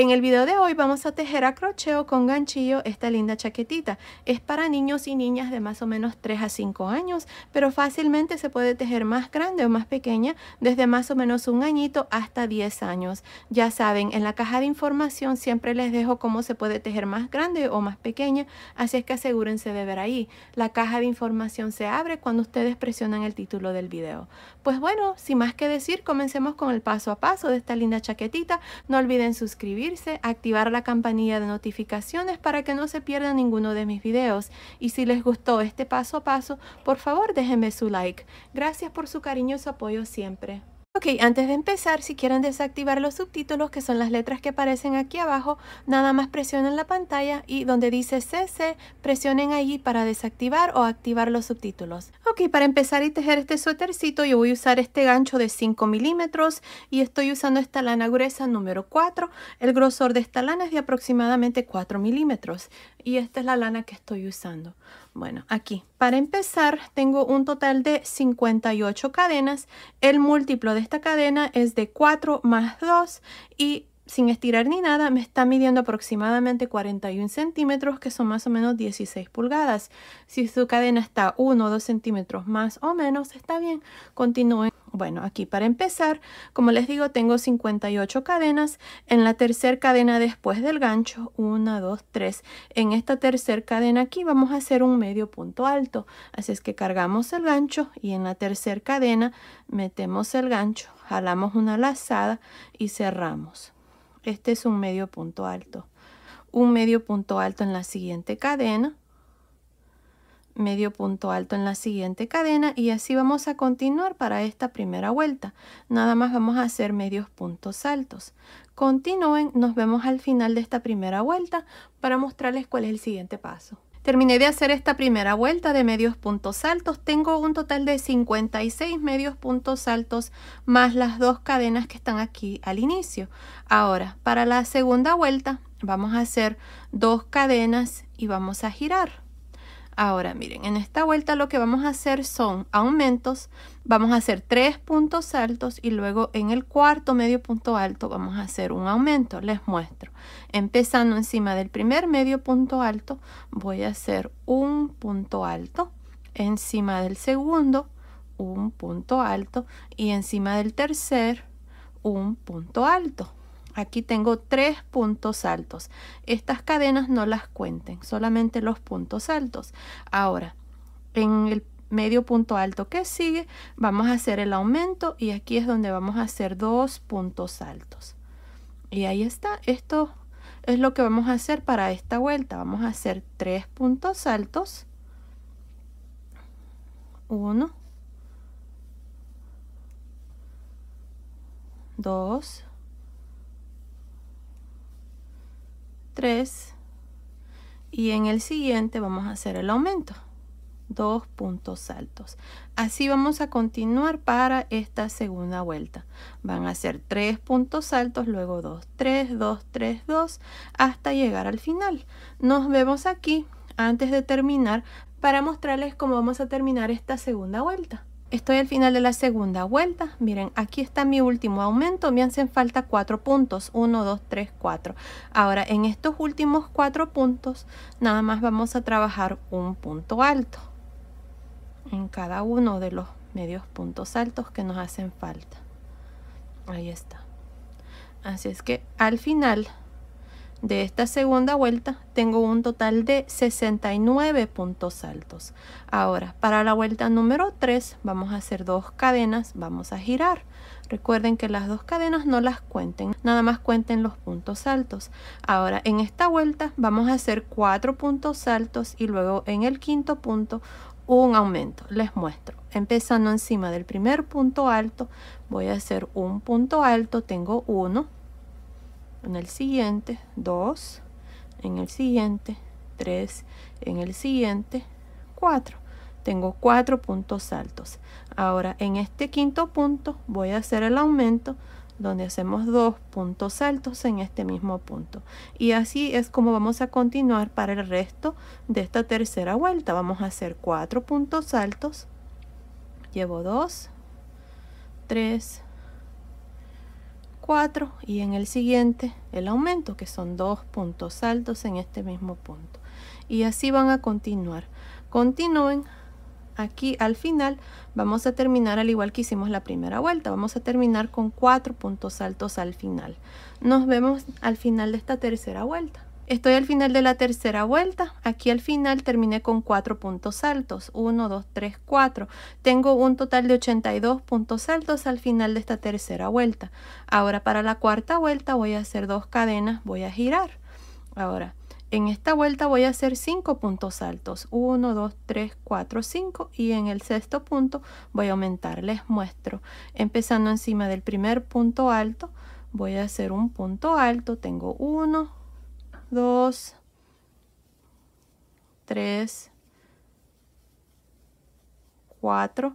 En el video de hoy vamos a tejer a crocheo con ganchillo esta linda chaquetita. Es para niños y niñas de más o menos 3 a 5 años, pero fácilmente se puede tejer más grande o más pequeña desde más o menos un añito hasta 10 años. Ya saben, en la caja de información siempre les dejo cómo se puede tejer más grande o más pequeña, así es que asegúrense de ver ahí. La caja de información se abre cuando ustedes presionan el título del video. Pues bueno, sin más que decir, comencemos con el paso a paso de esta linda chaquetita. No olviden suscribirse activar la campanilla de notificaciones para que no se pierda ninguno de mis videos. Y si les gustó este paso a paso, por favor déjenme su like. Gracias por su cariñoso apoyo siempre. Ok, antes de empezar, si quieren desactivar los subtítulos, que son las letras que aparecen aquí abajo, nada más presionen la pantalla y donde dice CC, presionen allí para desactivar o activar los subtítulos. Ok, para empezar y tejer este suétercito, yo voy a usar este gancho de 5 milímetros y estoy usando esta lana gruesa número 4. El grosor de esta lana es de aproximadamente 4 milímetros y esta es la lana que estoy usando. Bueno, aquí para empezar tengo un total de 58 cadenas. El múltiplo de esta cadena es de 4 más 2 y sin estirar ni nada me está midiendo aproximadamente 41 centímetros que son más o menos 16 pulgadas. Si su cadena está 1 o 2 centímetros más o menos está bien, continúen bueno, aquí para empezar, como les digo, tengo 58 cadenas. En la tercera cadena después del gancho, 1, 2, 3. En esta tercera cadena aquí vamos a hacer un medio punto alto. Así es que cargamos el gancho y en la tercera cadena metemos el gancho, jalamos una lazada y cerramos. Este es un medio punto alto. Un medio punto alto en la siguiente cadena, medio punto alto en la siguiente cadena y así vamos a continuar para esta primera vuelta. Nada más vamos a hacer medios puntos altos. Continúen, nos vemos al final de esta primera vuelta para mostrarles cuál es el siguiente paso. Terminé de hacer esta primera vuelta de medios puntos altos. Tengo un total de 56 medios puntos altos más las dos cadenas que están aquí al inicio. Ahora, para la segunda vuelta vamos a hacer dos cadenas y vamos a girar. Ahora miren, en esta vuelta lo que vamos a hacer son aumentos, vamos a hacer tres puntos altos y luego en el cuarto medio punto alto vamos a hacer un aumento, les muestro. Empezando encima del primer medio punto alto voy a hacer un punto alto, encima del segundo un punto alto y encima del tercer un punto alto. Aquí tengo tres puntos altos. Estas cadenas no las cuenten, solamente los puntos altos. Ahora, en el medio punto alto que sigue, vamos a hacer el aumento y aquí es donde vamos a hacer dos puntos altos. Y ahí está, esto es lo que vamos a hacer para esta vuelta. Vamos a hacer tres puntos altos. Uno. Dos. 3 y en el siguiente vamos a hacer el aumento dos puntos altos así vamos a continuar para esta segunda vuelta van a ser tres puntos altos luego dos tres dos tres dos hasta llegar al final nos vemos aquí antes de terminar para mostrarles cómo vamos a terminar esta segunda vuelta Estoy al final de la segunda vuelta. Miren, aquí está mi último aumento. Me hacen falta cuatro puntos. 1, 2, 3, 4. Ahora, en estos últimos cuatro puntos, nada más vamos a trabajar un punto alto. En cada uno de los medios puntos altos que nos hacen falta. Ahí está. Así es que al final de esta segunda vuelta tengo un total de 69 puntos altos. Ahora, para la vuelta número 3 vamos a hacer dos cadenas, vamos a girar. Recuerden que las dos cadenas no las cuenten, nada más cuenten los puntos altos. Ahora, en esta vuelta vamos a hacer cuatro puntos altos y luego en el quinto punto un aumento. Les muestro. Empezando encima del primer punto alto, voy a hacer un punto alto, tengo uno en el siguiente, 2, en el siguiente, 3, en el siguiente, 4. Tengo 4 puntos altos. Ahora en este quinto punto voy a hacer el aumento donde hacemos dos puntos altos en este mismo punto. Y así es como vamos a continuar para el resto de esta tercera vuelta. Vamos a hacer cuatro puntos altos. Llevo 2 3 y en el siguiente el aumento que son dos puntos altos en este mismo punto y así van a continuar continúen aquí al final vamos a terminar al igual que hicimos la primera vuelta vamos a terminar con cuatro puntos altos al final nos vemos al final de esta tercera vuelta Estoy al final de la tercera vuelta. Aquí al final terminé con cuatro puntos altos. 1, 2, 3, 4. Tengo un total de 82 puntos altos al final de esta tercera vuelta. Ahora para la cuarta vuelta voy a hacer dos cadenas. Voy a girar. Ahora en esta vuelta voy a hacer 5 puntos altos. 1, 2, 3, 4, 5. Y en el sexto punto voy a aumentar. Les muestro. Empezando encima del primer punto alto. Voy a hacer un punto alto. Tengo 1, 2, 3, 4,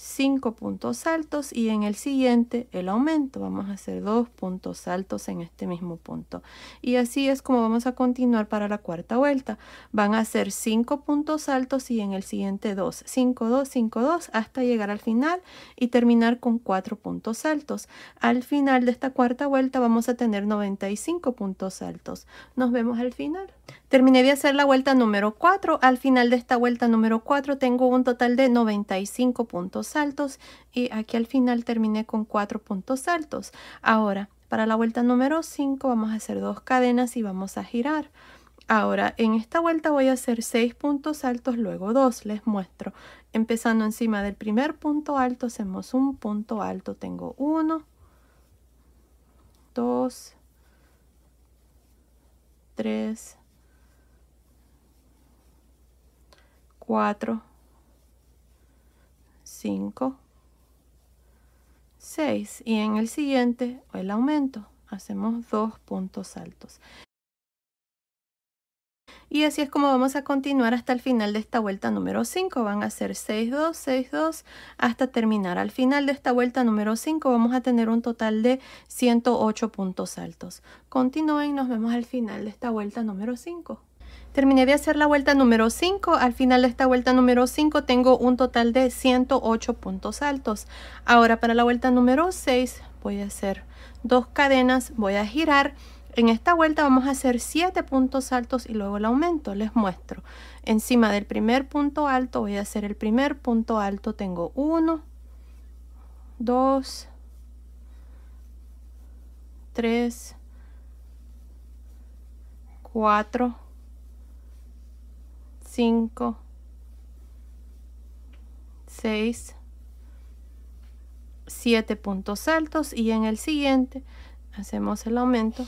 5 puntos altos y en el siguiente el aumento. Vamos a hacer dos puntos altos en este mismo punto. Y así es como vamos a continuar para la cuarta vuelta. Van a hacer 5 puntos altos y en el siguiente 2, 5, 2, 5, 2 hasta llegar al final y terminar con 4 puntos altos. Al final de esta cuarta vuelta vamos a tener 95 puntos altos. Nos vemos al final. Terminé de hacer la vuelta número 4. Al final de esta vuelta número 4 tengo un total de 95 puntos altos y aquí al final terminé con 4 puntos altos. Ahora, para la vuelta número 5 vamos a hacer dos cadenas y vamos a girar. Ahora, en esta vuelta voy a hacer 6 puntos altos, luego 2, les muestro. Empezando encima del primer punto alto, hacemos un punto alto. Tengo 1, 2, 3, 4, 5, 6 y en el siguiente el aumento hacemos dos puntos altos y así es como vamos a continuar hasta el final de esta vuelta número 5 van a ser 6 2 6 2 hasta terminar al final de esta vuelta número 5 vamos a tener un total de 108 puntos altos continúen nos vemos al final de esta vuelta número 5 Terminé de hacer la vuelta número 5. Al final de esta vuelta número 5 tengo un total de 108 puntos altos. Ahora para la vuelta número 6 voy a hacer dos cadenas, voy a girar. En esta vuelta vamos a hacer 7 puntos altos y luego el aumento. Les muestro. Encima del primer punto alto voy a hacer el primer punto alto. Tengo 1, 2, 3, 4, 5, 6, 7 puntos altos y en el siguiente hacemos el aumento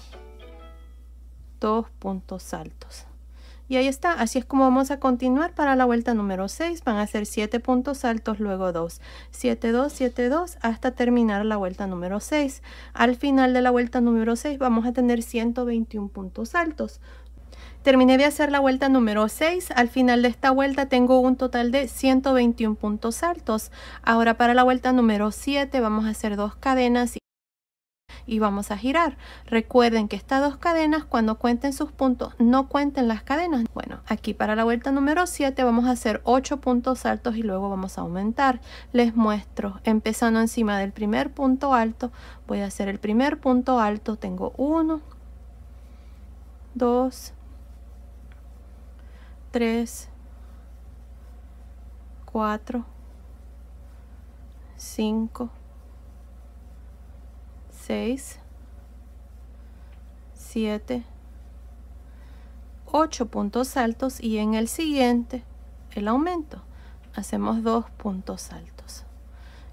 2 puntos altos y ahí está así es como vamos a continuar para la vuelta número 6 van a ser 7 puntos altos luego 2 7 2 7 2 hasta terminar la vuelta número 6 al final de la vuelta número 6 vamos a tener 121 puntos altos Terminé de hacer la vuelta número 6. Al final de esta vuelta tengo un total de 121 puntos altos. Ahora para la vuelta número 7 vamos a hacer dos cadenas y vamos a girar. Recuerden que estas dos cadenas cuando cuenten sus puntos no cuenten las cadenas. Bueno, aquí para la vuelta número 7 vamos a hacer 8 puntos altos y luego vamos a aumentar. Les muestro, empezando encima del primer punto alto, voy a hacer el primer punto alto, tengo 1, 2, 3, 4, 5, 6, 7, 8 puntos altos y en el siguiente el aumento hacemos dos puntos altos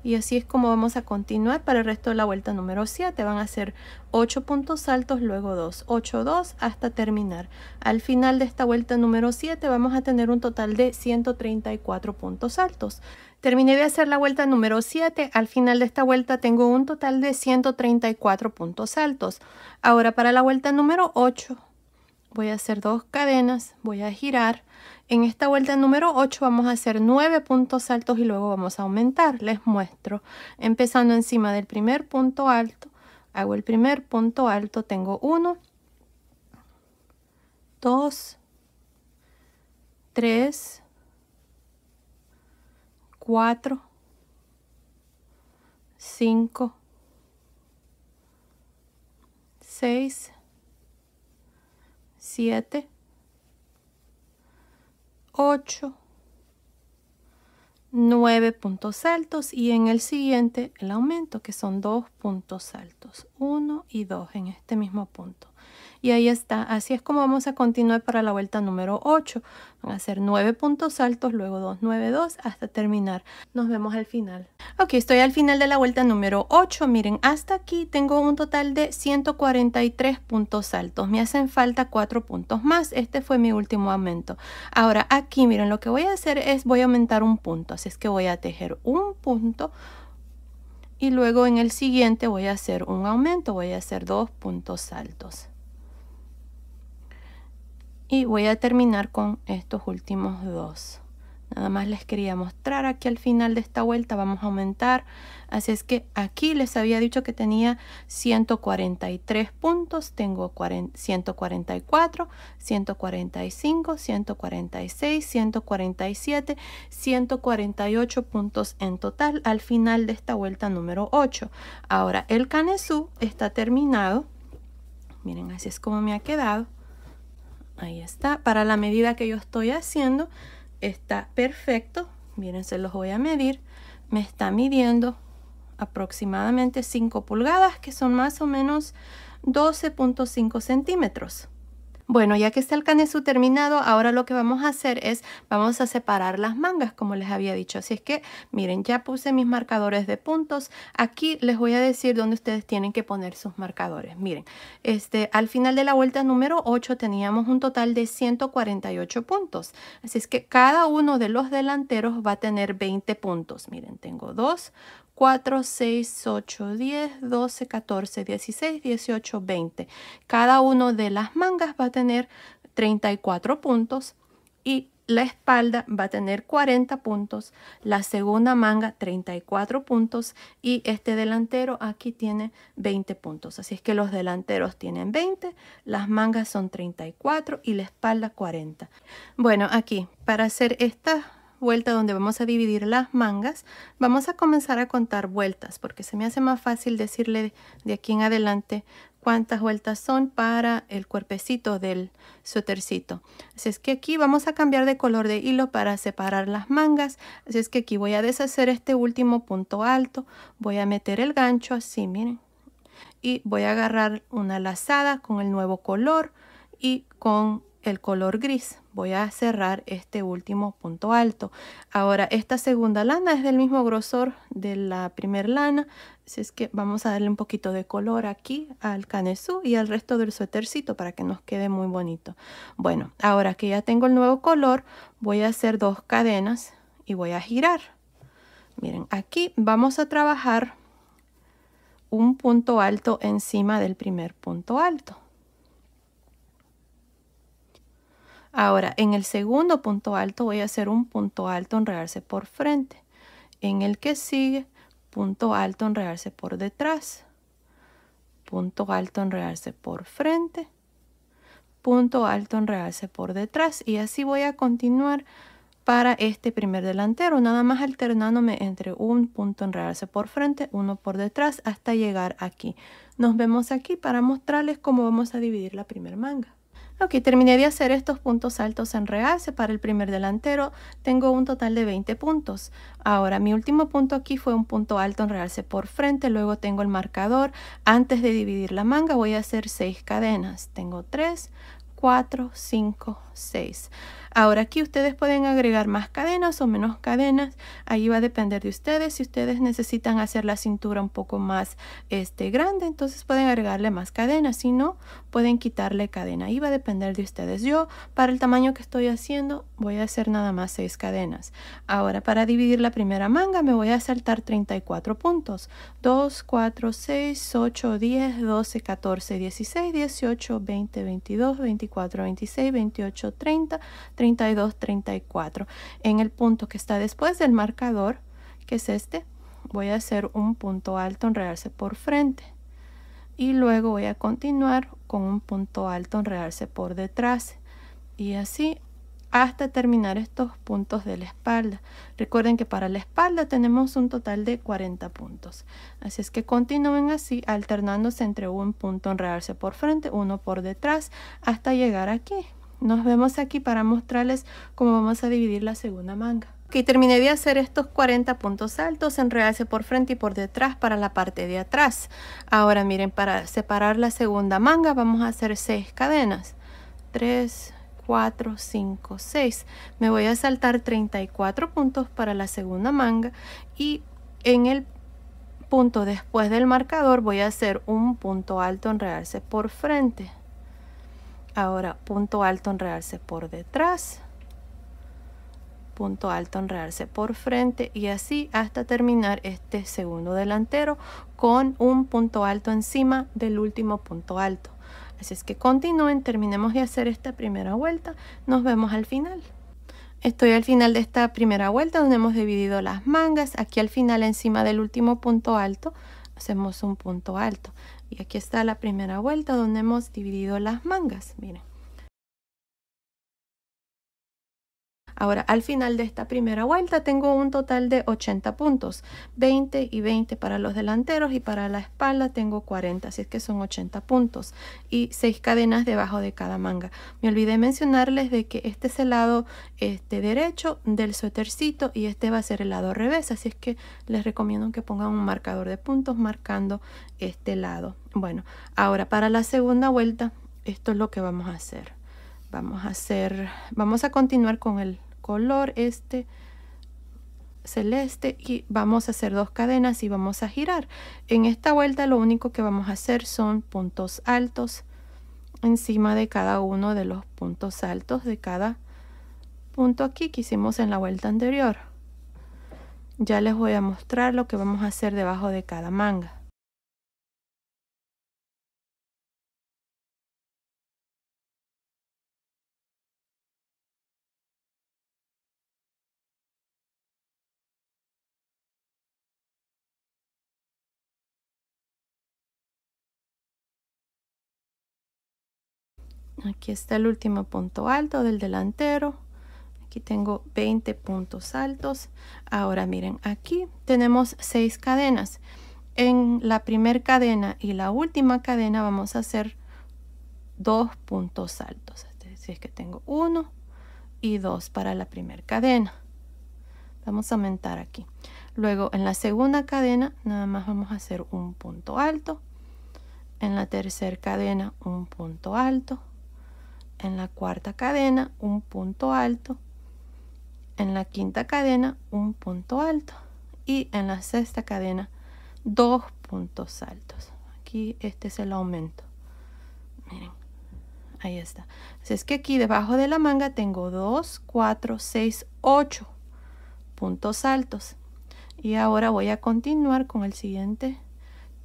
y así es como vamos a continuar para el resto de la vuelta número 7. Van a hacer 8 puntos altos luego 2, 8, 2 hasta terminar. Al final de esta vuelta número 7 vamos a tener un total de 134 puntos altos Terminé de hacer la vuelta número 7. Al final de esta vuelta tengo un total de 134 puntos altos Ahora para la vuelta número 8 voy a hacer dos cadenas, voy a girar en esta vuelta número 8 vamos a hacer 9 puntos altos y luego vamos a aumentar. Les muestro. Empezando encima del primer punto alto, hago el primer punto alto, tengo 1, 2, 3, 4, 5, 6, 7, 8, 9 puntos altos y en el siguiente el aumento que son 2 puntos altos, 1 y 2 en este mismo punto. Y ahí está. Así es como vamos a continuar para la vuelta número 8. Van a ser 9 puntos altos, luego 2, 9, 2 hasta terminar. Nos vemos al final. Ok, estoy al final de la vuelta número 8. Miren, hasta aquí tengo un total de 143 puntos altos. Me hacen falta 4 puntos más. Este fue mi último aumento. Ahora aquí, miren, lo que voy a hacer es voy a aumentar un punto. Así es que voy a tejer un punto y luego en el siguiente voy a hacer un aumento, voy a hacer dos puntos altos y voy a terminar con estos últimos dos nada más les quería mostrar aquí al final de esta vuelta vamos a aumentar así es que aquí les había dicho que tenía 143 puntos tengo 144 145 146 147 148 puntos en total al final de esta vuelta número 8 ahora el canesú está terminado miren así es como me ha quedado Ahí está. Para la medida que yo estoy haciendo, está perfecto. Miren, se los voy a medir. Me está midiendo aproximadamente 5 pulgadas, que son más o menos 12.5 centímetros. Bueno, ya que está el canesú terminado, ahora lo que vamos a hacer es, vamos a separar las mangas, como les había dicho. Así es que, miren, ya puse mis marcadores de puntos. Aquí les voy a decir dónde ustedes tienen que poner sus marcadores. Miren, este, al final de la vuelta número 8 teníamos un total de 148 puntos. Así es que cada uno de los delanteros va a tener 20 puntos. Miren, tengo 2, 4, 6, 8, 10, 12, 14, 16, 18, 20. Cada uno de las mangas va a tener 34 puntos y la espalda va a tener 40 puntos, la segunda manga 34 puntos y este delantero aquí tiene 20 puntos. Así es que los delanteros tienen 20, las mangas son 34 y la espalda 40. Bueno, aquí para hacer estas vuelta donde vamos a dividir las mangas, vamos a comenzar a contar vueltas porque se me hace más fácil decirle de aquí en adelante cuántas vueltas son para el cuerpecito del suétercito. Así es que aquí vamos a cambiar de color de hilo para separar las mangas. Así es que aquí voy a deshacer este último punto alto. Voy a meter el gancho así, miren. Y voy a agarrar una lazada con el nuevo color y con el color gris. Voy a cerrar este último punto alto. Ahora, esta segunda lana es del mismo grosor de la primer lana, así es que vamos a darle un poquito de color aquí al canesú y al resto del suétercito para que nos quede muy bonito. Bueno, ahora que ya tengo el nuevo color, voy a hacer dos cadenas y voy a girar. Miren, aquí vamos a trabajar un punto alto encima del primer punto alto. Ahora, en el segundo punto alto voy a hacer un punto alto enredarse por frente. En el que sigue, punto alto enredarse por detrás. Punto alto enredarse por frente. Punto alto enredarse por detrás. Y así voy a continuar para este primer delantero, nada más alternándome entre un punto enredarse por frente, uno por detrás, hasta llegar aquí. Nos vemos aquí para mostrarles cómo vamos a dividir la primer manga. Ok, terminé de hacer estos puntos altos en realce para el primer delantero. Tengo un total de 20 puntos. Ahora, mi último punto aquí fue un punto alto en realce por frente. Luego tengo el marcador. Antes de dividir la manga voy a hacer 6 cadenas. Tengo 3, 4, 5, 6. Ahora aquí ustedes pueden agregar más cadenas o menos cadenas. Ahí va a depender de ustedes. Si ustedes necesitan hacer la cintura un poco más este, grande, entonces pueden agregarle más cadenas. Si no, pueden quitarle cadena. Ahí va a depender de ustedes. Yo, para el tamaño que estoy haciendo, voy a hacer nada más 6 cadenas. Ahora, para dividir la primera manga, me voy a saltar 34 puntos. 2, 4, 6, 8, 10, 12, 14, 16, 18, 20, 22, 24, 26, 28, 30, 30. 32, 34. En el punto que está después del marcador, que es este, voy a hacer un punto alto en realce por frente. Y luego voy a continuar con un punto alto en realce por detrás. Y así hasta terminar estos puntos de la espalda. Recuerden que para la espalda tenemos un total de 40 puntos. Así es que continúen así, alternándose entre un punto en realce por frente, uno por detrás, hasta llegar aquí. Nos vemos aquí para mostrarles cómo vamos a dividir la segunda manga. Aquí terminé de hacer estos 40 puntos altos en realce por frente y por detrás para la parte de atrás. Ahora miren, para separar la segunda manga vamos a hacer 6 cadenas. 3, 4, 5, 6. Me voy a saltar 34 puntos para la segunda manga y en el punto después del marcador voy a hacer un punto alto en realce por frente. Ahora punto alto en por detrás, punto alto en por frente y así hasta terminar este segundo delantero con un punto alto encima del último punto alto. Así es que continúen, terminemos de hacer esta primera vuelta, nos vemos al final. Estoy al final de esta primera vuelta donde hemos dividido las mangas, aquí al final encima del último punto alto hacemos un punto alto. Y aquí está la primera vuelta donde hemos dividido las mangas, miren. Ahora, al final de esta primera vuelta tengo un total de 80 puntos, 20 y 20 para los delanteros y para la espalda tengo 40, así es que son 80 puntos y 6 cadenas debajo de cada manga. Me olvidé mencionarles de que este es el lado este, derecho del suétercito y este va a ser el lado revés, así es que les recomiendo que pongan un marcador de puntos marcando este lado. Bueno, ahora para la segunda vuelta, esto es lo que vamos a hacer. Vamos a hacer, vamos a continuar con el color este celeste y vamos a hacer dos cadenas y vamos a girar en esta vuelta lo único que vamos a hacer son puntos altos encima de cada uno de los puntos altos de cada punto aquí que hicimos en la vuelta anterior ya les voy a mostrar lo que vamos a hacer debajo de cada manga Aquí está el último punto alto del delantero. Aquí tengo 20 puntos altos. Ahora miren, aquí tenemos 6 cadenas. En la primera cadena y la última cadena vamos a hacer dos puntos altos. Es decir, que tengo uno y dos para la primera cadena. Vamos a aumentar aquí. Luego en la segunda cadena nada más vamos a hacer un punto alto. En la tercera cadena un punto alto en la cuarta cadena un punto alto, en la quinta cadena un punto alto y en la sexta cadena dos puntos altos. Aquí este es el aumento. Miren, ahí está. Así es que aquí debajo de la manga tengo 2, 4, 6, 8 puntos altos. Y ahora voy a continuar con el siguiente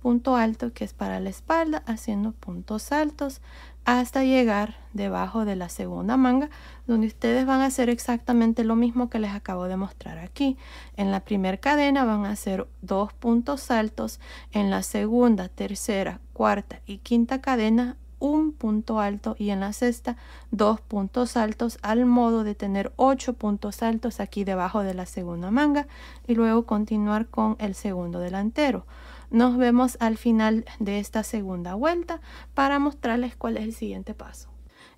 punto alto que es para la espalda, haciendo puntos altos hasta llegar debajo de la segunda manga, donde ustedes van a hacer exactamente lo mismo que les acabo de mostrar aquí. En la primera cadena van a hacer dos puntos altos, en la segunda, tercera, cuarta y quinta cadena un punto alto y en la sexta dos puntos altos al modo de tener ocho puntos altos aquí debajo de la segunda manga y luego continuar con el segundo delantero. Nos vemos al final de esta segunda vuelta para mostrarles cuál es el siguiente paso.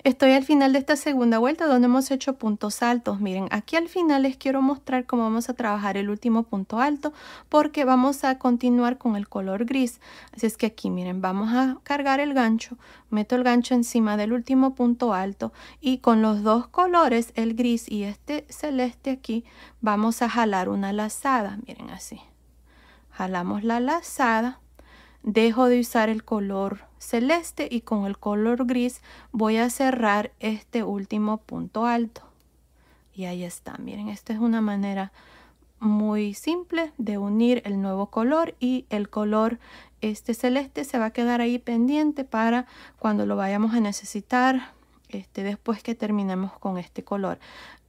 Estoy al final de esta segunda vuelta donde hemos hecho puntos altos. Miren, aquí al final les quiero mostrar cómo vamos a trabajar el último punto alto porque vamos a continuar con el color gris. Así es que aquí, miren, vamos a cargar el gancho, meto el gancho encima del último punto alto y con los dos colores, el gris y este celeste aquí, vamos a jalar una lazada. Miren así jalamos la lazada, dejo de usar el color celeste y con el color gris voy a cerrar este último punto alto. Y ahí está, miren, esta es una manera muy simple de unir el nuevo color y el color este celeste se va a quedar ahí pendiente para cuando lo vayamos a necesitar este, después que terminemos con este color.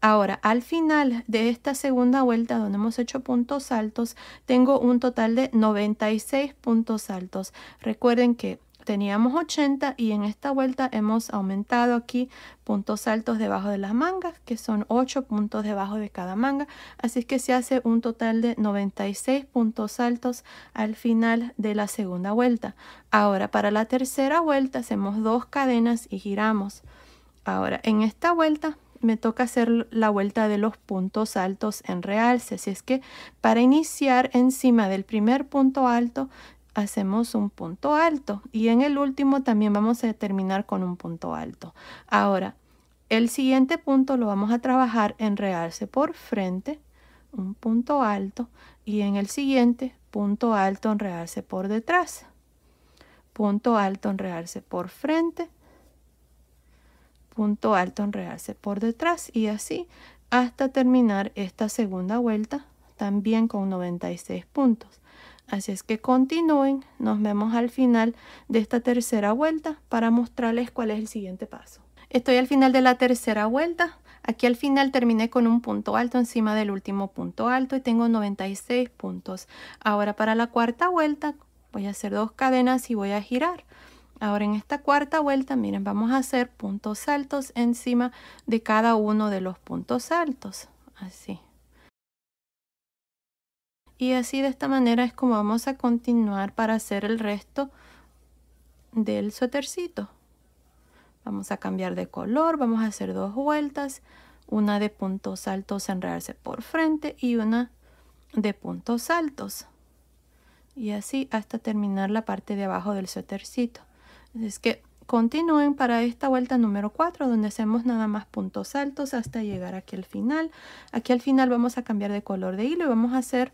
Ahora, al final de esta segunda vuelta donde hemos hecho puntos altos, tengo un total de 96 puntos altos. Recuerden que teníamos 80 y en esta vuelta hemos aumentado aquí puntos altos debajo de las mangas, que son 8 puntos debajo de cada manga. Así es que se hace un total de 96 puntos altos al final de la segunda vuelta. Ahora, para la tercera vuelta hacemos dos cadenas y giramos. Ahora, en esta vuelta me toca hacer la vuelta de los puntos altos en realce. Así es que para iniciar encima del primer punto alto hacemos un punto alto y en el último también vamos a terminar con un punto alto. Ahora, el siguiente punto lo vamos a trabajar en realce por frente, un punto alto y en el siguiente punto alto en realce por detrás, punto alto en realce por frente, punto alto en realce por detrás y así hasta terminar esta segunda vuelta también con 96 puntos. Así es que continúen, nos vemos al final de esta tercera vuelta para mostrarles cuál es el siguiente paso. Estoy al final de la tercera vuelta, aquí al final terminé con un punto alto encima del último punto alto y tengo 96 puntos. Ahora para la cuarta vuelta voy a hacer dos cadenas y voy a girar. Ahora en esta cuarta vuelta, miren, vamos a hacer puntos altos encima de cada uno de los puntos altos, así y así de esta manera es como vamos a continuar para hacer el resto del suétercito vamos a cambiar de color vamos a hacer dos vueltas una de puntos altos enredarse por frente y una de puntos altos y así hasta terminar la parte de abajo del suétercito es que continúen para esta vuelta número 4 donde hacemos nada más puntos altos hasta llegar aquí al final aquí al final vamos a cambiar de color de hilo y vamos a hacer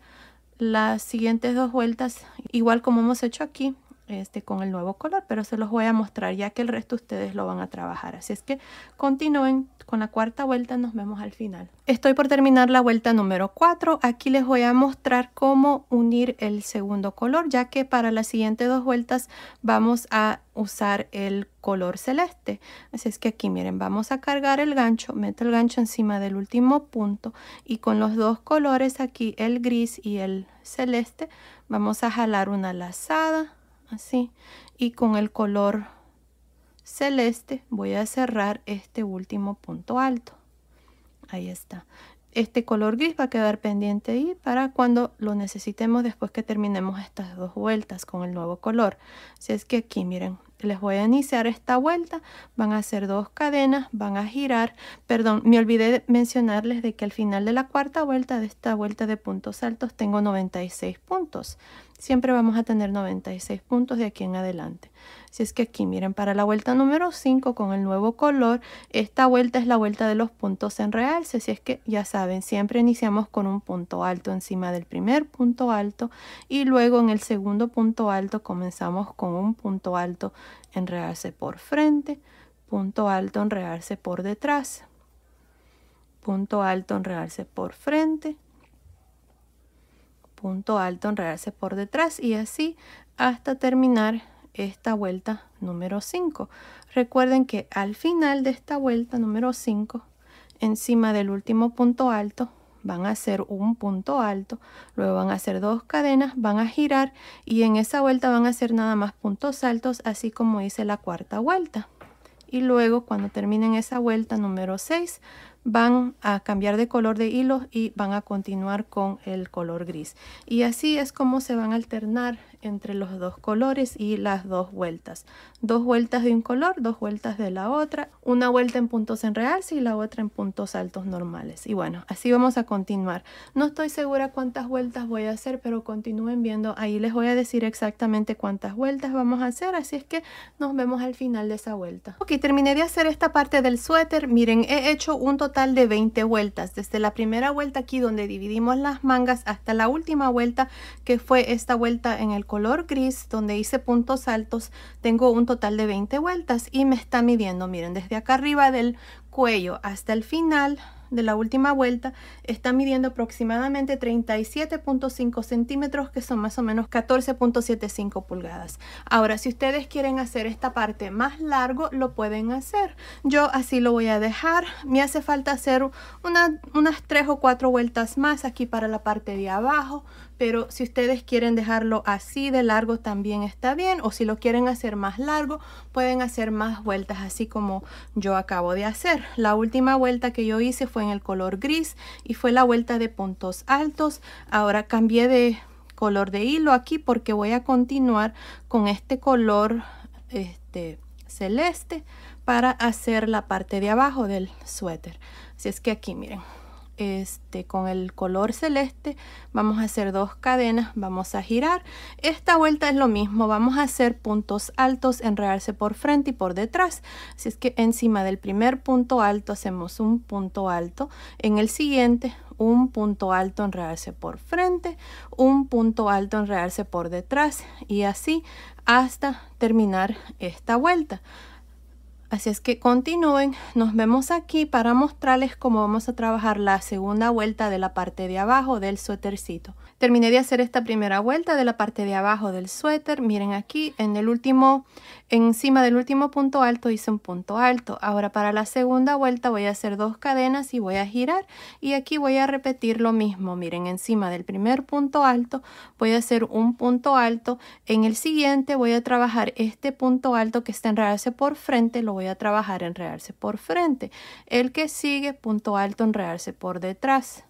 las siguientes dos vueltas igual como hemos hecho aquí este, con el nuevo color, pero se los voy a mostrar ya que el resto ustedes lo van a trabajar. Así es que continúen con la cuarta vuelta, nos vemos al final. Estoy por terminar la vuelta número 4, aquí les voy a mostrar cómo unir el segundo color, ya que para las siguientes dos vueltas vamos a usar el color celeste. Así es que aquí miren, vamos a cargar el gancho, mete el gancho encima del último punto y con los dos colores aquí, el gris y el celeste, vamos a jalar una lazada así y con el color celeste voy a cerrar este último punto alto ahí está este color gris va a quedar pendiente ahí para cuando lo necesitemos después que terminemos estas dos vueltas con el nuevo color. si es que aquí miren, les voy a iniciar esta vuelta, van a hacer dos cadenas, van a girar, perdón, me olvidé mencionarles de que al final de la cuarta vuelta de esta vuelta de puntos altos tengo 96 puntos. Siempre vamos a tener 96 puntos de aquí en adelante. Si es que aquí, miren, para la vuelta número 5 con el nuevo color, esta vuelta es la vuelta de los puntos en realce. Si es que ya saben, siempre iniciamos con un punto alto encima del primer punto alto y luego en el segundo punto alto comenzamos con un punto alto en realce por frente, punto alto en realce por detrás, punto alto en realce por frente, punto alto en realce por detrás y así hasta terminar esta vuelta número 5. Recuerden que al final de esta vuelta número 5, encima del último punto alto, van a hacer un punto alto, luego van a hacer dos cadenas, van a girar y en esa vuelta van a hacer nada más puntos altos, así como hice la cuarta vuelta. Y luego cuando terminen esa vuelta número 6, van a cambiar de color de hilos y van a continuar con el color gris y así es como se van a alternar entre los dos colores y las dos vueltas dos vueltas de un color dos vueltas de la otra una vuelta en puntos en real y la otra en puntos altos normales y bueno así vamos a continuar no estoy segura cuántas vueltas voy a hacer pero continúen viendo ahí les voy a decir exactamente cuántas vueltas vamos a hacer así es que nos vemos al final de esa vuelta ok terminé de hacer esta parte del suéter miren he hecho un total de 20 vueltas, desde la primera vuelta aquí donde dividimos las mangas hasta la última vuelta que fue esta vuelta en el color gris donde hice puntos altos, tengo un total de 20 vueltas y me está midiendo, miren, desde acá arriba del cuello hasta el final de la última vuelta está midiendo aproximadamente 37.5 centímetros, que son más o menos 14.75 pulgadas. Ahora, si ustedes quieren hacer esta parte más largo, lo pueden hacer. Yo así lo voy a dejar. Me hace falta hacer unas tres o cuatro vueltas más aquí para la parte de abajo, pero si ustedes quieren dejarlo así de largo también está bien o si lo quieren hacer más largo pueden hacer más vueltas así como yo acabo de hacer la última vuelta que yo hice fue en el color gris y fue la vuelta de puntos altos ahora cambié de color de hilo aquí porque voy a continuar con este color este, celeste para hacer la parte de abajo del suéter así es que aquí miren este, con el color celeste vamos a hacer dos cadenas vamos a girar esta vuelta es lo mismo vamos a hacer puntos altos enrearse por frente y por detrás así es que encima del primer punto alto hacemos un punto alto en el siguiente un punto alto enrearse por frente un punto alto enrearse por detrás y así hasta terminar esta vuelta Así es que continúen, nos vemos aquí para mostrarles cómo vamos a trabajar la segunda vuelta de la parte de abajo del suétercito. Terminé de hacer esta primera vuelta de la parte de abajo del suéter, miren aquí en el último encima del último punto alto hice un punto alto. Ahora para la segunda vuelta voy a hacer dos cadenas y voy a girar y aquí voy a repetir lo mismo. Miren, encima del primer punto alto voy a hacer un punto alto. En el siguiente voy a trabajar este punto alto que está enredarse por frente, lo voy a trabajar enredarse por frente. El que sigue, punto alto, enredarse por detrás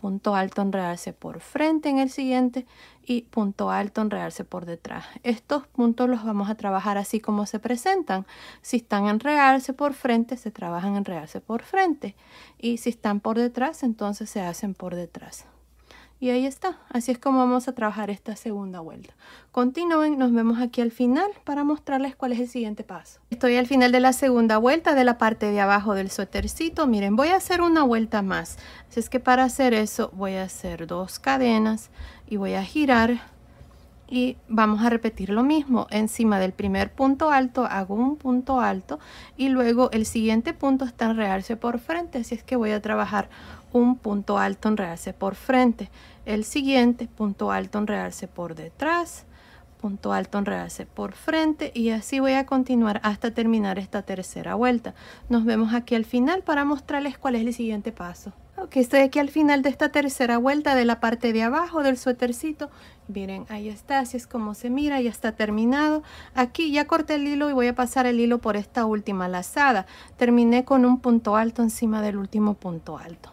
punto alto enrearse por frente en el siguiente y punto alto enredarse por detrás. Estos puntos los vamos a trabajar así como se presentan. Si están en enredarse por frente, se trabajan en enrearse por frente y si están por detrás, entonces se hacen por detrás. Y ahí está, así es como vamos a trabajar esta segunda vuelta. Continúen, nos vemos aquí al final para mostrarles cuál es el siguiente paso. Estoy al final de la segunda vuelta de la parte de abajo del suétercito. Miren, voy a hacer una vuelta más. Así es que para hacer eso voy a hacer dos cadenas y voy a girar. Y vamos a repetir lo mismo. Encima del primer punto alto hago un punto alto y luego el siguiente punto está en realce por frente. Así es que voy a trabajar un punto alto en realce por frente el siguiente, punto alto en realce por detrás, punto alto en realce por frente y así voy a continuar hasta terminar esta tercera vuelta. Nos vemos aquí al final para mostrarles cuál es el siguiente paso. Ok, estoy aquí al final de esta tercera vuelta de la parte de abajo del suétercito. Miren, ahí está, así es como se mira, ya está terminado. Aquí ya corté el hilo y voy a pasar el hilo por esta última lazada. Terminé con un punto alto encima del último punto alto.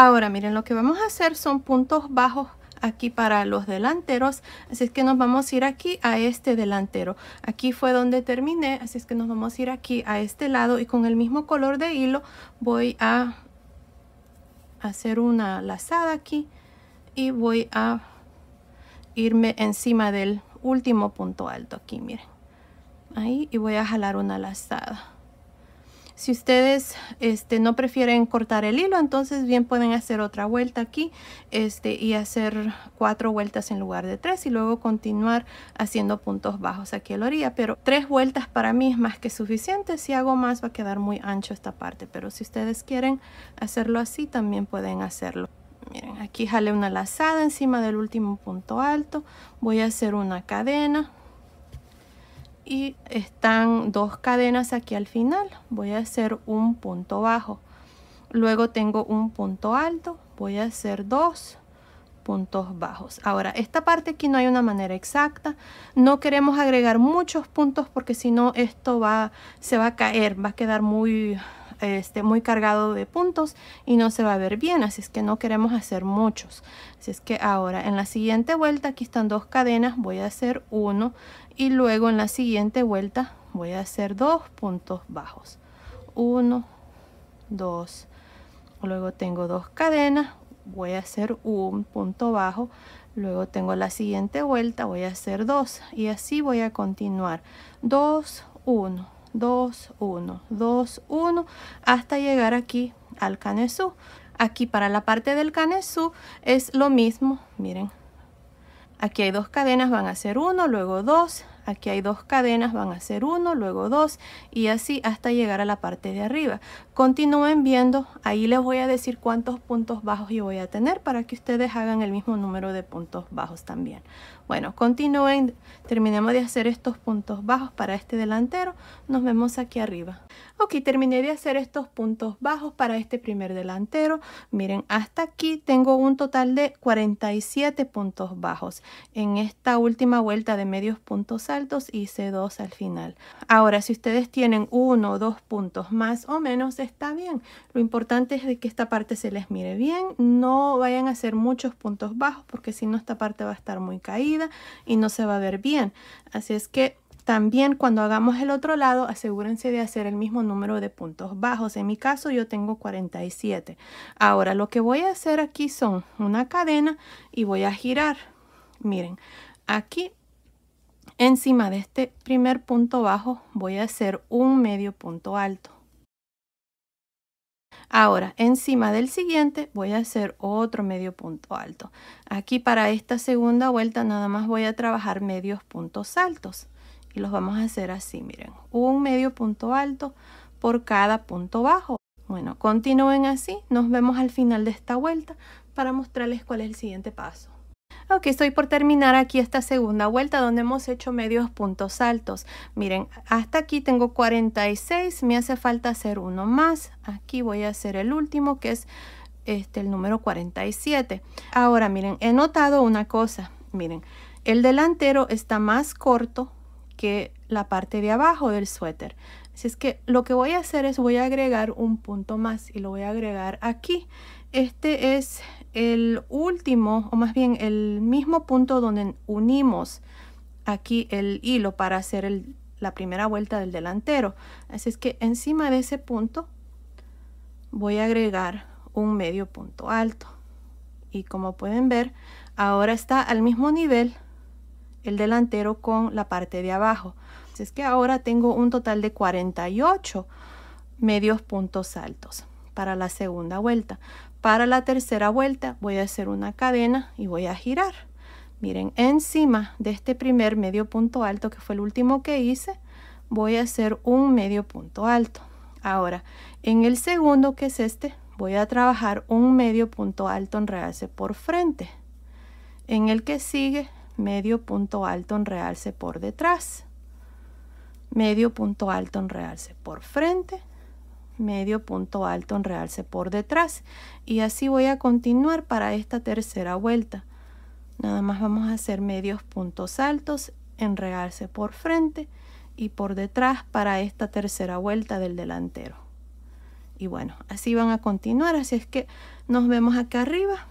Ahora miren, lo que vamos a hacer son puntos bajos aquí para los delanteros así es que nos vamos a ir aquí a este delantero aquí fue donde terminé así es que nos vamos a ir aquí a este lado y con el mismo color de hilo voy a hacer una lazada aquí y voy a irme encima del último punto alto aquí miren ahí y voy a jalar una lazada si ustedes este, no prefieren cortar el hilo, entonces bien pueden hacer otra vuelta aquí este, y hacer cuatro vueltas en lugar de tres y luego continuar haciendo puntos bajos aquí a la orilla. Pero tres vueltas para mí es más que suficiente. Si hago más va a quedar muy ancho esta parte, pero si ustedes quieren hacerlo así también pueden hacerlo miren aquí jale una lazada encima del último punto alto voy a hacer una cadena y están dos cadenas aquí al final voy a hacer un punto bajo luego tengo un punto alto voy a hacer dos puntos bajos ahora esta parte aquí no hay una manera exacta no queremos agregar muchos puntos porque si no esto va se va a caer va a quedar muy este, muy cargado de puntos y no se va a ver bien, así es que no queremos hacer muchos. Así es que ahora en la siguiente vuelta, aquí están dos cadenas, voy a hacer uno, y luego en la siguiente vuelta voy a hacer dos puntos bajos uno dos luego tengo dos cadenas voy a hacer un punto bajo luego tengo la siguiente vuelta voy a hacer dos y así voy a continuar dos uno dos uno dos uno hasta llegar aquí al canesú aquí para la parte del canesú es lo mismo miren Aquí hay dos cadenas, van a ser uno, luego dos. Aquí hay dos cadenas, van a ser uno, luego dos. Y así hasta llegar a la parte de arriba. Continúen viendo. Ahí les voy a decir cuántos puntos bajos yo voy a tener para que ustedes hagan el mismo número de puntos bajos también. Bueno, continúen. Terminemos de hacer estos puntos bajos para este delantero. Nos vemos aquí arriba. Ok, terminé de hacer estos puntos bajos para este primer delantero. Miren, hasta aquí tengo un total de 47 puntos bajos. En esta última vuelta de medios puntos altos hice dos al final. Ahora, si ustedes tienen uno o dos puntos más o menos, está bien. Lo importante es de que esta parte se les mire bien. No vayan a hacer muchos puntos bajos porque si no esta parte va a estar muy caída y no se va a ver bien. Así es que también cuando hagamos el otro lado, asegúrense de hacer el mismo número de puntos bajos. En mi caso yo tengo 47. Ahora lo que voy a hacer aquí son una cadena y voy a girar. Miren, aquí encima de este primer punto bajo voy a hacer un medio punto alto. Ahora, encima del siguiente voy a hacer otro medio punto alto. Aquí para esta segunda vuelta nada más voy a trabajar medios puntos altos. Y los vamos a hacer así, miren, un medio punto alto por cada punto bajo. Bueno, continúen así, nos vemos al final de esta vuelta para mostrarles cuál es el siguiente paso. Ok, estoy por terminar aquí esta segunda vuelta donde hemos hecho medios puntos altos. Miren, hasta aquí tengo 46, me hace falta hacer uno más. Aquí voy a hacer el último que es este, el número 47. Ahora miren, he notado una cosa, miren, el delantero está más corto que la parte de abajo del suéter. Así es que lo que voy a hacer es voy a agregar un punto más y lo voy a agregar aquí. Este es el último, o más bien el mismo punto donde unimos aquí el hilo para hacer la primera vuelta del delantero. Así es que encima de ese punto voy a agregar un medio punto alto. Y como pueden ver, ahora está al mismo nivel el delantero con la parte de abajo. Es que ahora tengo un total de 48 medios puntos altos para la segunda vuelta. Para la tercera vuelta voy a hacer una cadena y voy a girar. Miren, encima de este primer medio punto alto, que fue el último que hice, voy a hacer un medio punto alto. Ahora, en el segundo, que es este, voy a trabajar un medio punto alto en realce por frente. En el que sigue medio punto alto en realce por detrás, medio punto alto en realce por frente, medio punto alto en realce por detrás y así voy a continuar para esta tercera vuelta. Nada más vamos a hacer medios puntos altos en realce por frente y por detrás para esta tercera vuelta del delantero. Y bueno, así van a continuar, así es que nos vemos acá arriba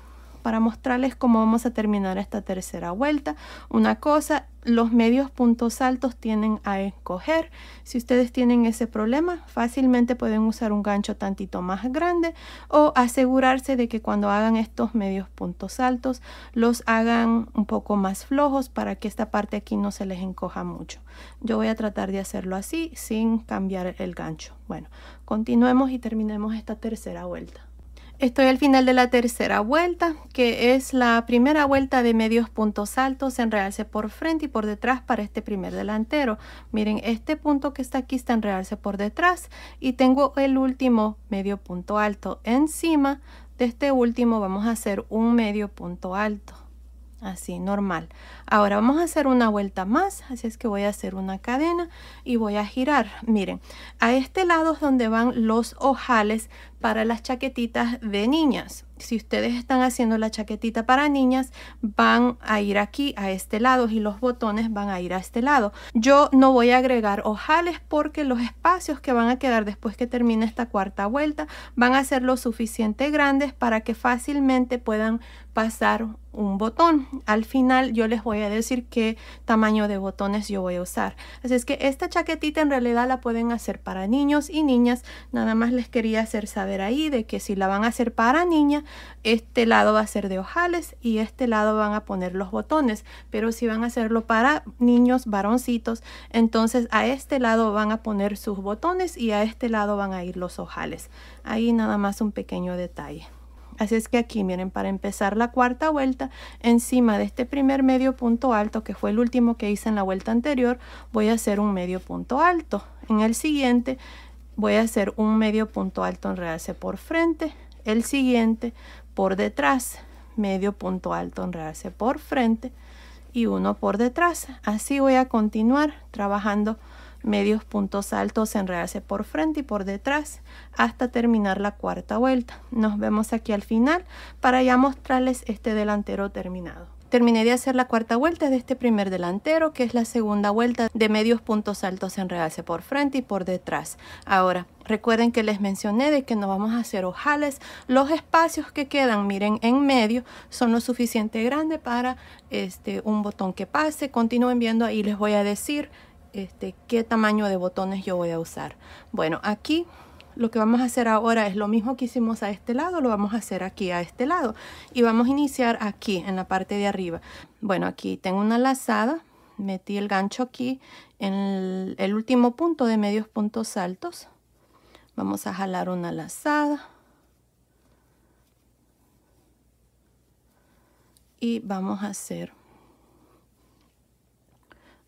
para mostrarles cómo vamos a terminar esta tercera vuelta. Una cosa, los medios puntos altos tienen a escoger. Si ustedes tienen ese problema, fácilmente pueden usar un gancho tantito más grande o asegurarse de que cuando hagan estos medios puntos altos, los hagan un poco más flojos para que esta parte aquí no se les encoja mucho. Yo voy a tratar de hacerlo así sin cambiar el gancho. Bueno, continuemos y terminemos esta tercera vuelta. Estoy al final de la tercera vuelta, que es la primera vuelta de medios puntos altos en realce por frente y por detrás para este primer delantero. Miren, este punto que está aquí está en realce por detrás y tengo el último medio punto alto. Encima de este último vamos a hacer un medio punto alto así normal ahora vamos a hacer una vuelta más así es que voy a hacer una cadena y voy a girar miren a este lado es donde van los ojales para las chaquetitas de niñas si ustedes están haciendo la chaquetita para niñas van a ir aquí a este lado y los botones van a ir a este lado yo no voy a agregar ojales porque los espacios que van a quedar después que termine esta cuarta vuelta van a ser lo suficiente grandes para que fácilmente puedan pasar un botón. Al final yo les voy a decir qué tamaño de botones yo voy a usar. Así es que esta chaquetita en realidad la pueden hacer para niños y niñas. Nada más les quería hacer saber ahí de que si la van a hacer para niña, este lado va a ser de ojales y este lado van a poner los botones. Pero si van a hacerlo para niños varoncitos, entonces a este lado van a poner sus botones y a este lado van a ir los ojales. Ahí nada más un pequeño detalle. Así es que aquí, miren, para empezar la cuarta vuelta, encima de este primer medio punto alto, que fue el último que hice en la vuelta anterior, voy a hacer un medio punto alto. En el siguiente voy a hacer un medio punto alto en realce por frente, el siguiente por detrás, medio punto alto en realce por frente y uno por detrás. Así voy a continuar trabajando medios puntos altos, en realce por frente y por detrás hasta terminar la cuarta vuelta. Nos vemos aquí al final para ya mostrarles este delantero terminado. Terminé de hacer la cuarta vuelta de este primer delantero, que es la segunda vuelta de medios puntos altos en realce por frente y por detrás. Ahora, recuerden que les mencioné de que no vamos a hacer ojales. Los espacios que quedan, miren, en medio son lo suficiente grande para este, un botón que pase. Continúen viendo, ahí les voy a decir este, qué tamaño de botones yo voy a usar. Bueno, aquí lo que vamos a hacer ahora es lo mismo que hicimos a este lado, lo vamos a hacer aquí a este lado. Y vamos a iniciar aquí, en la parte de arriba. Bueno, aquí tengo una lazada, metí el gancho aquí en el, el último punto de medios puntos altos. Vamos a jalar una lazada. Y vamos a hacer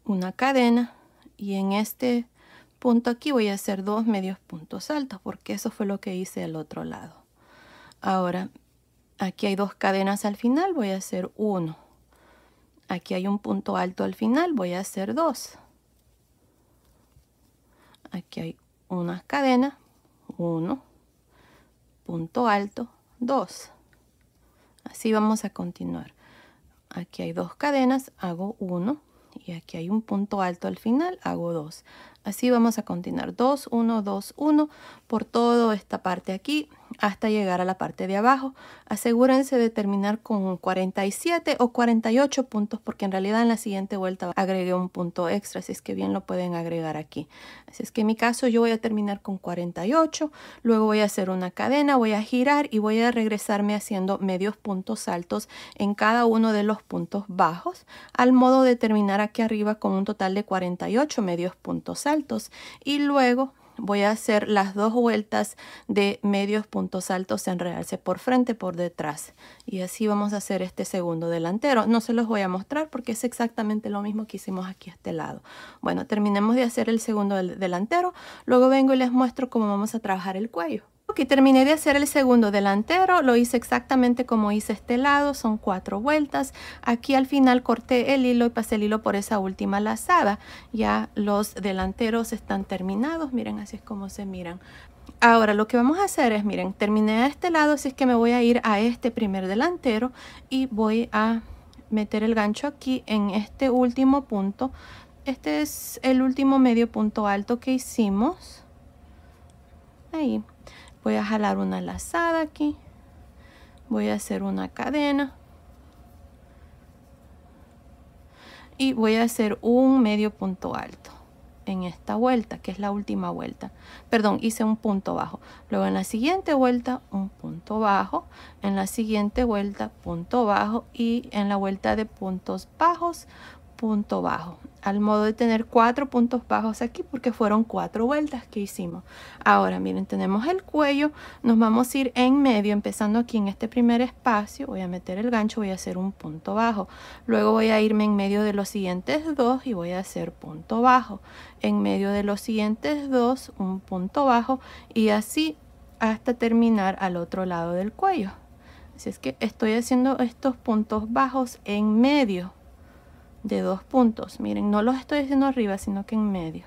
una cadena y en este punto aquí voy a hacer dos medios puntos altos porque eso fue lo que hice del otro lado ahora aquí hay dos cadenas al final voy a hacer uno aquí hay un punto alto al final voy a hacer dos aquí hay una cadena uno punto alto dos así vamos a continuar aquí hay dos cadenas hago uno y aquí hay un punto alto al final hago dos Así vamos a continuar 2, 1, 2, 1 por toda esta parte aquí hasta llegar a la parte de abajo. Asegúrense de terminar con 47 o 48 puntos porque en realidad en la siguiente vuelta agregué un punto extra, así es que bien lo pueden agregar aquí. Así es que en mi caso yo voy a terminar con 48, luego voy a hacer una cadena, voy a girar y voy a regresarme haciendo medios puntos altos en cada uno de los puntos bajos, al modo de terminar aquí arriba con un total de 48 medios puntos altos y luego voy a hacer las dos vueltas de medios puntos altos en realce por frente por detrás y así vamos a hacer este segundo delantero no se los voy a mostrar porque es exactamente lo mismo que hicimos aquí a este lado bueno terminemos de hacer el segundo delantero luego vengo y les muestro cómo vamos a trabajar el cuello Ok, terminé de hacer el segundo delantero, lo hice exactamente como hice este lado, son cuatro vueltas. Aquí al final corté el hilo y pasé el hilo por esa última lazada. Ya los delanteros están terminados, miren así es como se miran. Ahora lo que vamos a hacer es, miren, terminé a este lado, así es que me voy a ir a este primer delantero y voy a meter el gancho aquí en este último punto. Este es el último medio punto alto que hicimos. Ahí voy a jalar una lazada aquí voy a hacer una cadena y voy a hacer un medio punto alto en esta vuelta que es la última vuelta perdón hice un punto bajo luego en la siguiente vuelta un punto bajo en la siguiente vuelta punto bajo y en la vuelta de puntos bajos punto bajo al modo de tener cuatro puntos bajos aquí porque fueron cuatro vueltas que hicimos ahora miren tenemos el cuello nos vamos a ir en medio empezando aquí en este primer espacio voy a meter el gancho voy a hacer un punto bajo luego voy a irme en medio de los siguientes dos y voy a hacer punto bajo en medio de los siguientes dos un punto bajo y así hasta terminar al otro lado del cuello así es que estoy haciendo estos puntos bajos en medio de dos puntos. Miren, no los estoy haciendo arriba, sino que en medio.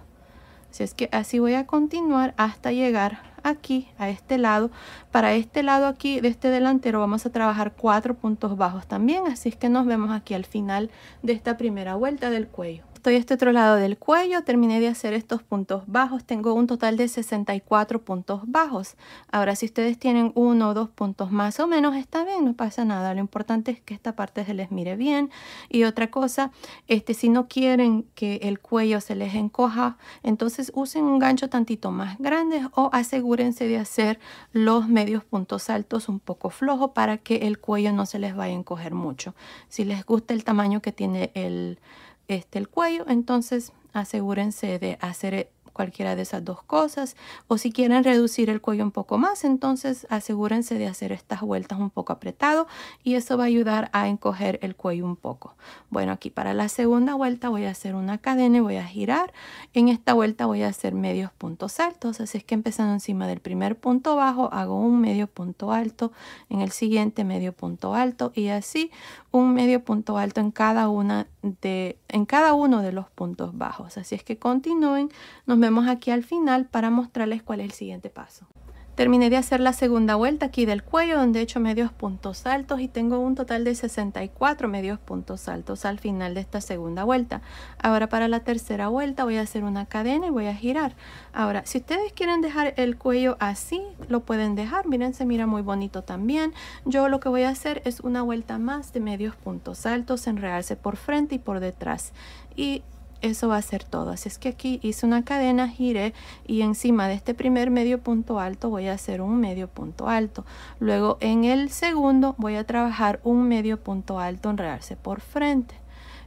Así es que así voy a continuar hasta llegar aquí, a este lado. Para este lado aquí, de este delantero, vamos a trabajar cuatro puntos bajos también. Así es que nos vemos aquí al final de esta primera vuelta del cuello estoy este otro lado del cuello, terminé de hacer estos puntos bajos, tengo un total de 64 puntos bajos. Ahora si ustedes tienen uno o dos puntos más o menos está bien, no pasa nada, lo importante es que esta parte se les mire bien. Y otra cosa, este, si no quieren que el cuello se les encoja, entonces usen un gancho tantito más grande o asegúrense de hacer los medios puntos altos un poco flojo para que el cuello no se les vaya a encoger mucho. Si les gusta el tamaño que tiene el este, el cuello. Entonces asegúrense de hacer eh, cualquiera de esas dos cosas. O si quieren reducir el cuello un poco más, entonces asegúrense de hacer estas vueltas un poco apretado y eso va a ayudar a encoger el cuello un poco. Bueno, aquí para la segunda vuelta voy a hacer una cadena y voy a girar. En esta vuelta voy a hacer medios puntos altos, así es que empezando encima del primer punto bajo hago un medio punto alto, en el siguiente medio punto alto y así un medio punto alto en cada, una de, en cada uno de los puntos bajos. Así es que continúen. Nos vemos aquí al final para mostrarles cuál es el siguiente paso. Terminé de hacer la segunda vuelta aquí del cuello donde he hecho medios puntos altos y tengo un total de 64 medios puntos altos al final de esta segunda vuelta. Ahora para la tercera vuelta voy a hacer una cadena y voy a girar. Ahora si ustedes quieren dejar el cuello así lo pueden dejar, miren se mira muy bonito también. Yo lo que voy a hacer es una vuelta más de medios puntos altos, enredarse por frente y por detrás y eso va a ser todo. Así es que aquí hice una cadena, giré y encima de este primer medio punto alto voy a hacer un medio punto alto. Luego en el segundo voy a trabajar un medio punto alto, en realce por frente.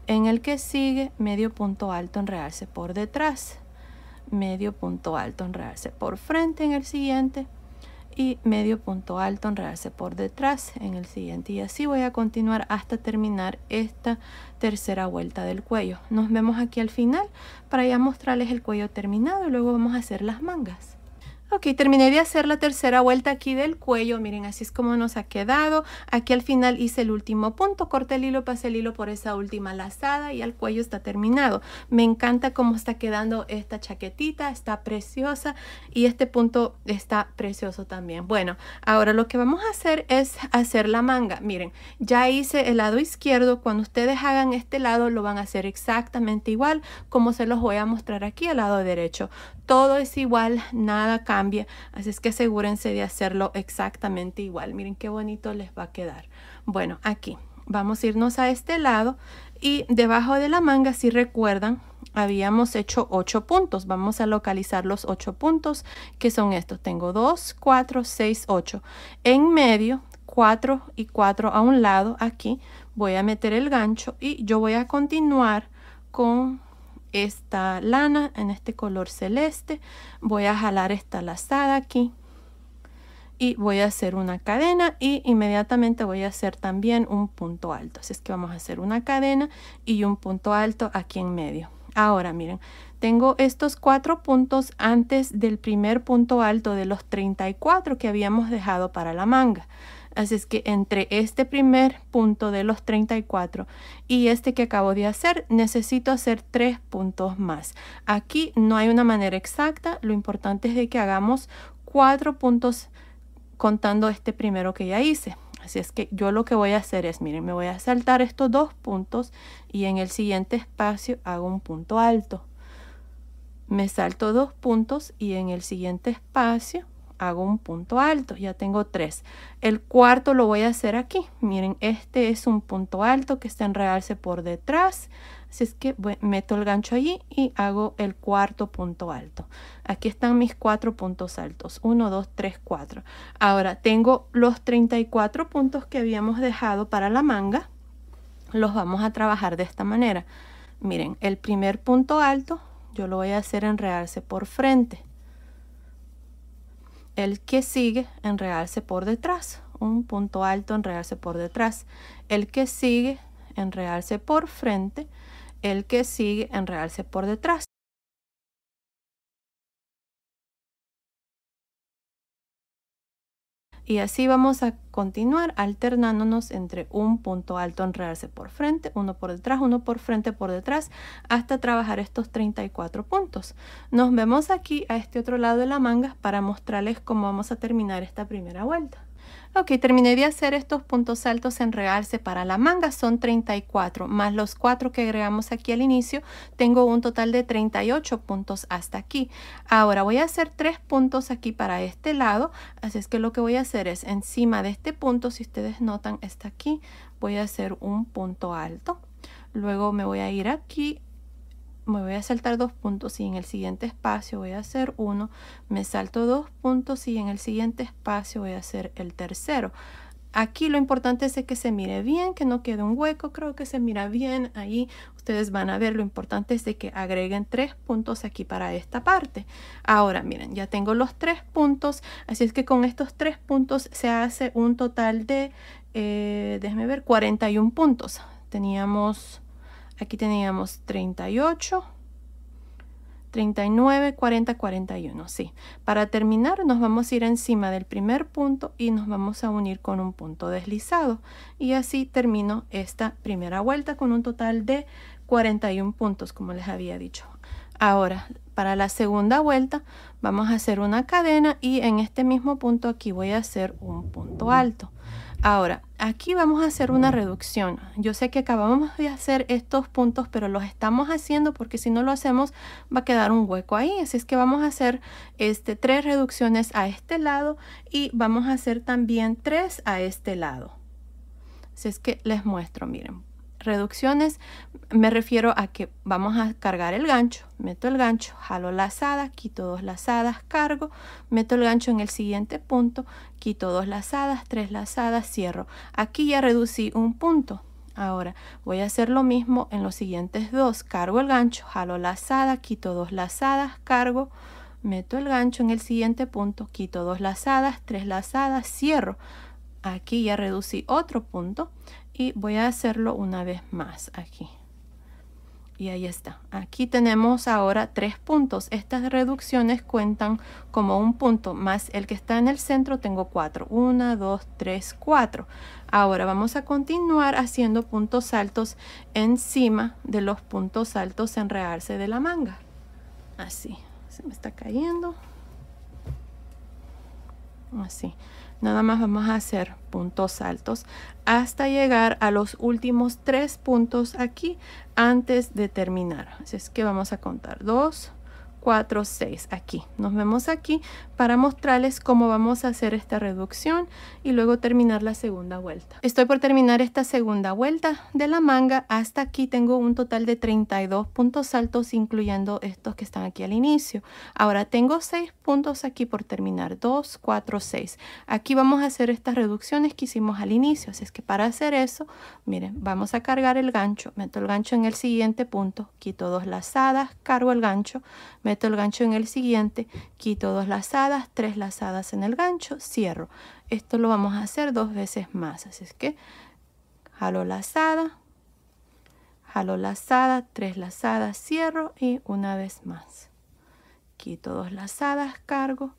En el que sigue, medio punto alto, en realce por detrás. Medio punto alto, en realce por frente en el siguiente y medio punto alto enredarse por detrás en el siguiente y así voy a continuar hasta terminar esta tercera vuelta del cuello nos vemos aquí al final para ya mostrarles el cuello terminado y luego vamos a hacer las mangas Ok, terminé de hacer la tercera vuelta aquí del cuello. Miren, así es como nos ha quedado. Aquí al final hice el último punto. Corté el hilo, pasé el hilo por esa última lazada y al cuello está terminado. Me encanta cómo está quedando esta chaquetita. Está preciosa y este punto está precioso también. Bueno, ahora lo que vamos a hacer es hacer la manga. Miren, ya hice el lado izquierdo. Cuando ustedes hagan este lado, lo van a hacer exactamente igual como se los voy a mostrar aquí al lado derecho. Todo es igual, nada cambia Así es que asegúrense de hacerlo exactamente igual. Miren qué bonito les va a quedar. Bueno, aquí vamos a irnos a este lado y debajo de la manga, si recuerdan, habíamos hecho 8 puntos. Vamos a localizar los ocho puntos que son estos. Tengo 2, 4, 6, 8. En medio, 4 y 4 a un lado aquí. Voy a meter el gancho y yo voy a continuar con esta lana en este color celeste. Voy a jalar esta lazada aquí y voy a hacer una cadena y inmediatamente voy a hacer también un punto alto. Así es que vamos a hacer una cadena y un punto alto aquí en medio. Ahora miren, tengo estos cuatro puntos antes del primer punto alto de los 34 que habíamos dejado para la manga. Así es que entre este primer punto de los 34 y este que acabo de hacer, necesito hacer tres puntos más. Aquí no hay una manera exacta, lo importante es de que hagamos cuatro puntos contando este primero que ya hice. Así es que yo lo que voy a hacer es, miren, me voy a saltar estos dos puntos y en el siguiente espacio hago un punto alto. Me salto dos puntos y en el siguiente espacio hago un punto alto, ya tengo tres. El cuarto lo voy a hacer aquí, miren, este es un punto alto que está en realce por detrás, así es que meto el gancho allí y hago el cuarto punto alto. Aquí están mis cuatro puntos altos, 1, 2, 3, 4. Ahora tengo los 34 puntos que habíamos dejado para la manga, los vamos a trabajar de esta manera. Miren, el primer punto alto yo lo voy a hacer en realce por frente el que sigue, realce por detrás, un punto alto, realce por detrás, el que sigue, realce por frente, el que sigue, realce por detrás. Y así vamos a continuar alternándonos entre un punto alto enredarse por frente, uno por detrás, uno por frente, por detrás, hasta trabajar estos 34 puntos. Nos vemos aquí a este otro lado de la manga para mostrarles cómo vamos a terminar esta primera vuelta. Ok, terminé de hacer estos puntos altos en realce para la manga, son 34, más los 4 que agregamos aquí al inicio, tengo un total de 38 puntos hasta aquí. Ahora voy a hacer tres puntos aquí para este lado, así es que lo que voy a hacer es encima de este punto, si ustedes notan, está aquí, voy a hacer un punto alto. Luego me voy a ir aquí me voy a saltar dos puntos y en el siguiente espacio voy a hacer uno, me salto dos puntos y en el siguiente espacio voy a hacer el tercero. Aquí lo importante es que se mire bien, que no quede un hueco, creo que se mira bien ahí. Ustedes van a ver, lo importante es de que agreguen tres puntos aquí para esta parte. Ahora, miren, ya tengo los tres puntos, así es que con estos tres puntos se hace un total de, eh, déjenme ver, 41 puntos. Teníamos Aquí teníamos 38, 39, 40, 41. Sí. Para terminar nos vamos a ir encima del primer punto y nos vamos a unir con un punto deslizado. Y así termino esta primera vuelta con un total de 41 puntos, como les había dicho. Ahora, para la segunda vuelta vamos a hacer una cadena y en este mismo punto aquí voy a hacer un punto alto. Ahora, aquí vamos a hacer una reducción. Yo sé que acabamos de hacer estos puntos, pero los estamos haciendo porque si no lo hacemos va a quedar un hueco ahí. Así es que vamos a hacer este, tres reducciones a este lado y vamos a hacer también tres a este lado. Así es que les muestro, miren, reducciones me refiero a que vamos a cargar el gancho, meto el gancho, jalo lazada, quito dos lazadas, cargo, meto el gancho en el siguiente punto, quito dos lazadas, tres lazadas, cierro. Aquí ya reducí un punto. Ahora voy a hacer lo mismo en los siguientes dos. Cargo el gancho, jalo lazada, quito dos lazadas, cargo, meto el gancho en el siguiente punto, quito dos lazadas, tres lazadas, cierro. Aquí ya reducí otro punto y voy a hacerlo una vez más aquí y ahí está aquí tenemos ahora tres puntos estas reducciones cuentan como un punto más el que está en el centro tengo cuatro una dos tres cuatro ahora vamos a continuar haciendo puntos altos encima de los puntos altos en realce de la manga así se me está cayendo así nada más vamos a hacer puntos altos hasta llegar a los últimos tres puntos aquí antes de terminar así es que vamos a contar dos 4, 6 aquí. Nos vemos aquí para mostrarles cómo vamos a hacer esta reducción y luego terminar la segunda vuelta. Estoy por terminar esta segunda vuelta de la manga. Hasta aquí tengo un total de 32 puntos altos incluyendo estos que están aquí al inicio. Ahora tengo 6 puntos aquí por terminar. 2, 4, 6. Aquí vamos a hacer estas reducciones que hicimos al inicio. Así es que para hacer eso, miren, vamos a cargar el gancho. Meto el gancho en el siguiente punto. Quito dos lazadas, cargo el gancho, meto meto el gancho en el siguiente, quito dos lazadas, tres lazadas en el gancho, cierro. Esto lo vamos a hacer dos veces más, así es que jalo lazada, jalo lazada, tres lazadas, cierro y una vez más. Quito dos lazadas, cargo,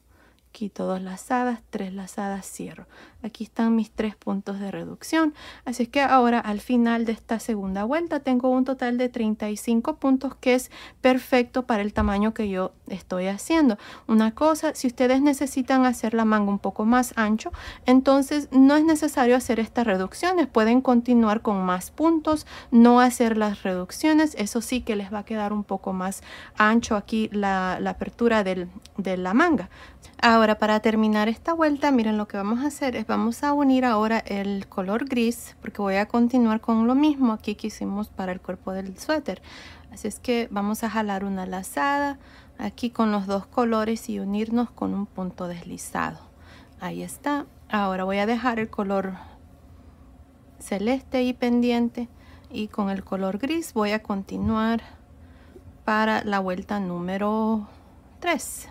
aquí dos lazadas, tres lazadas, cierro. Aquí están mis tres puntos de reducción. Así es que ahora al final de esta segunda vuelta tengo un total de 35 puntos que es perfecto para el tamaño que yo estoy haciendo. Una cosa, si ustedes necesitan hacer la manga un poco más ancho, entonces no es necesario hacer estas reducciones. Pueden continuar con más puntos, no hacer las reducciones. Eso sí que les va a quedar un poco más ancho aquí la, apertura de la manga. Ahora, Ahora para terminar esta vuelta, miren lo que vamos a hacer es vamos a unir ahora el color gris porque voy a continuar con lo mismo aquí que hicimos para el cuerpo del suéter. Así es que vamos a jalar una lazada aquí con los dos colores y unirnos con un punto deslizado. Ahí está. Ahora voy a dejar el color celeste y pendiente y con el color gris voy a continuar para la vuelta número 3.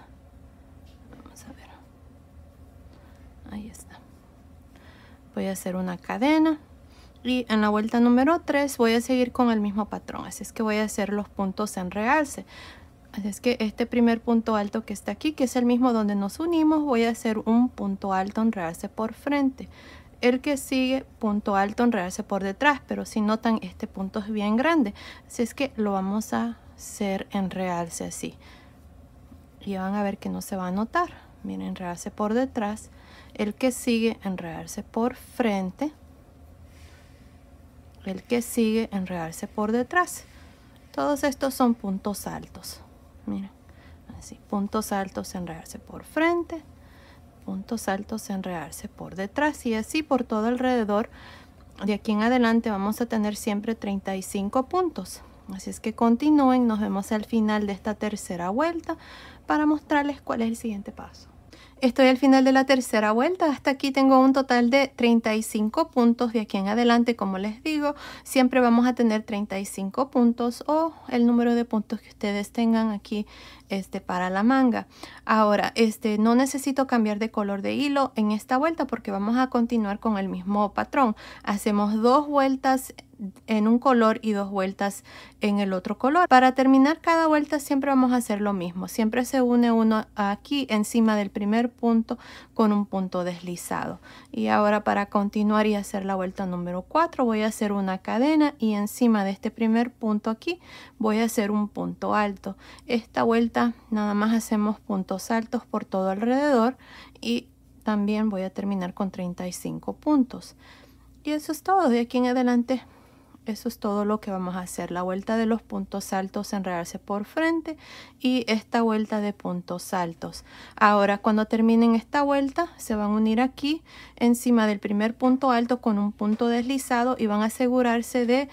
ahí está voy a hacer una cadena y en la vuelta número 3 voy a seguir con el mismo patrón así es que voy a hacer los puntos en realce así es que este primer punto alto que está aquí que es el mismo donde nos unimos voy a hacer un punto alto en realce por frente el que sigue punto alto en realce por detrás pero si notan este punto es bien grande así es que lo vamos a hacer en realce así y van a ver que no se va a notar miren realce por detrás el que sigue enredarse por frente el que sigue enredarse por detrás todos estos son puntos altos así puntos altos enredarse por frente puntos altos enredarse por detrás y así por todo alrededor de aquí en adelante vamos a tener siempre 35 puntos así es que continúen nos vemos al final de esta tercera vuelta para mostrarles cuál es el siguiente paso Estoy al final de la tercera vuelta. Hasta aquí tengo un total de 35 puntos. De aquí en adelante, como les digo, siempre vamos a tener 35 puntos o el número de puntos que ustedes tengan aquí este para la manga ahora este no necesito cambiar de color de hilo en esta vuelta porque vamos a continuar con el mismo patrón hacemos dos vueltas en un color y dos vueltas en el otro color para terminar cada vuelta siempre vamos a hacer lo mismo siempre se une uno aquí encima del primer punto con un punto deslizado y ahora para continuar y hacer la vuelta número 4 voy a hacer una cadena y encima de este primer punto aquí voy a hacer un punto alto esta vuelta nada más hacemos puntos altos por todo alrededor y también voy a terminar con 35 puntos y eso es todo de aquí en adelante eso es todo lo que vamos a hacer la vuelta de los puntos altos enredarse por frente y esta vuelta de puntos altos ahora cuando terminen esta vuelta se van a unir aquí encima del primer punto alto con un punto deslizado y van a asegurarse de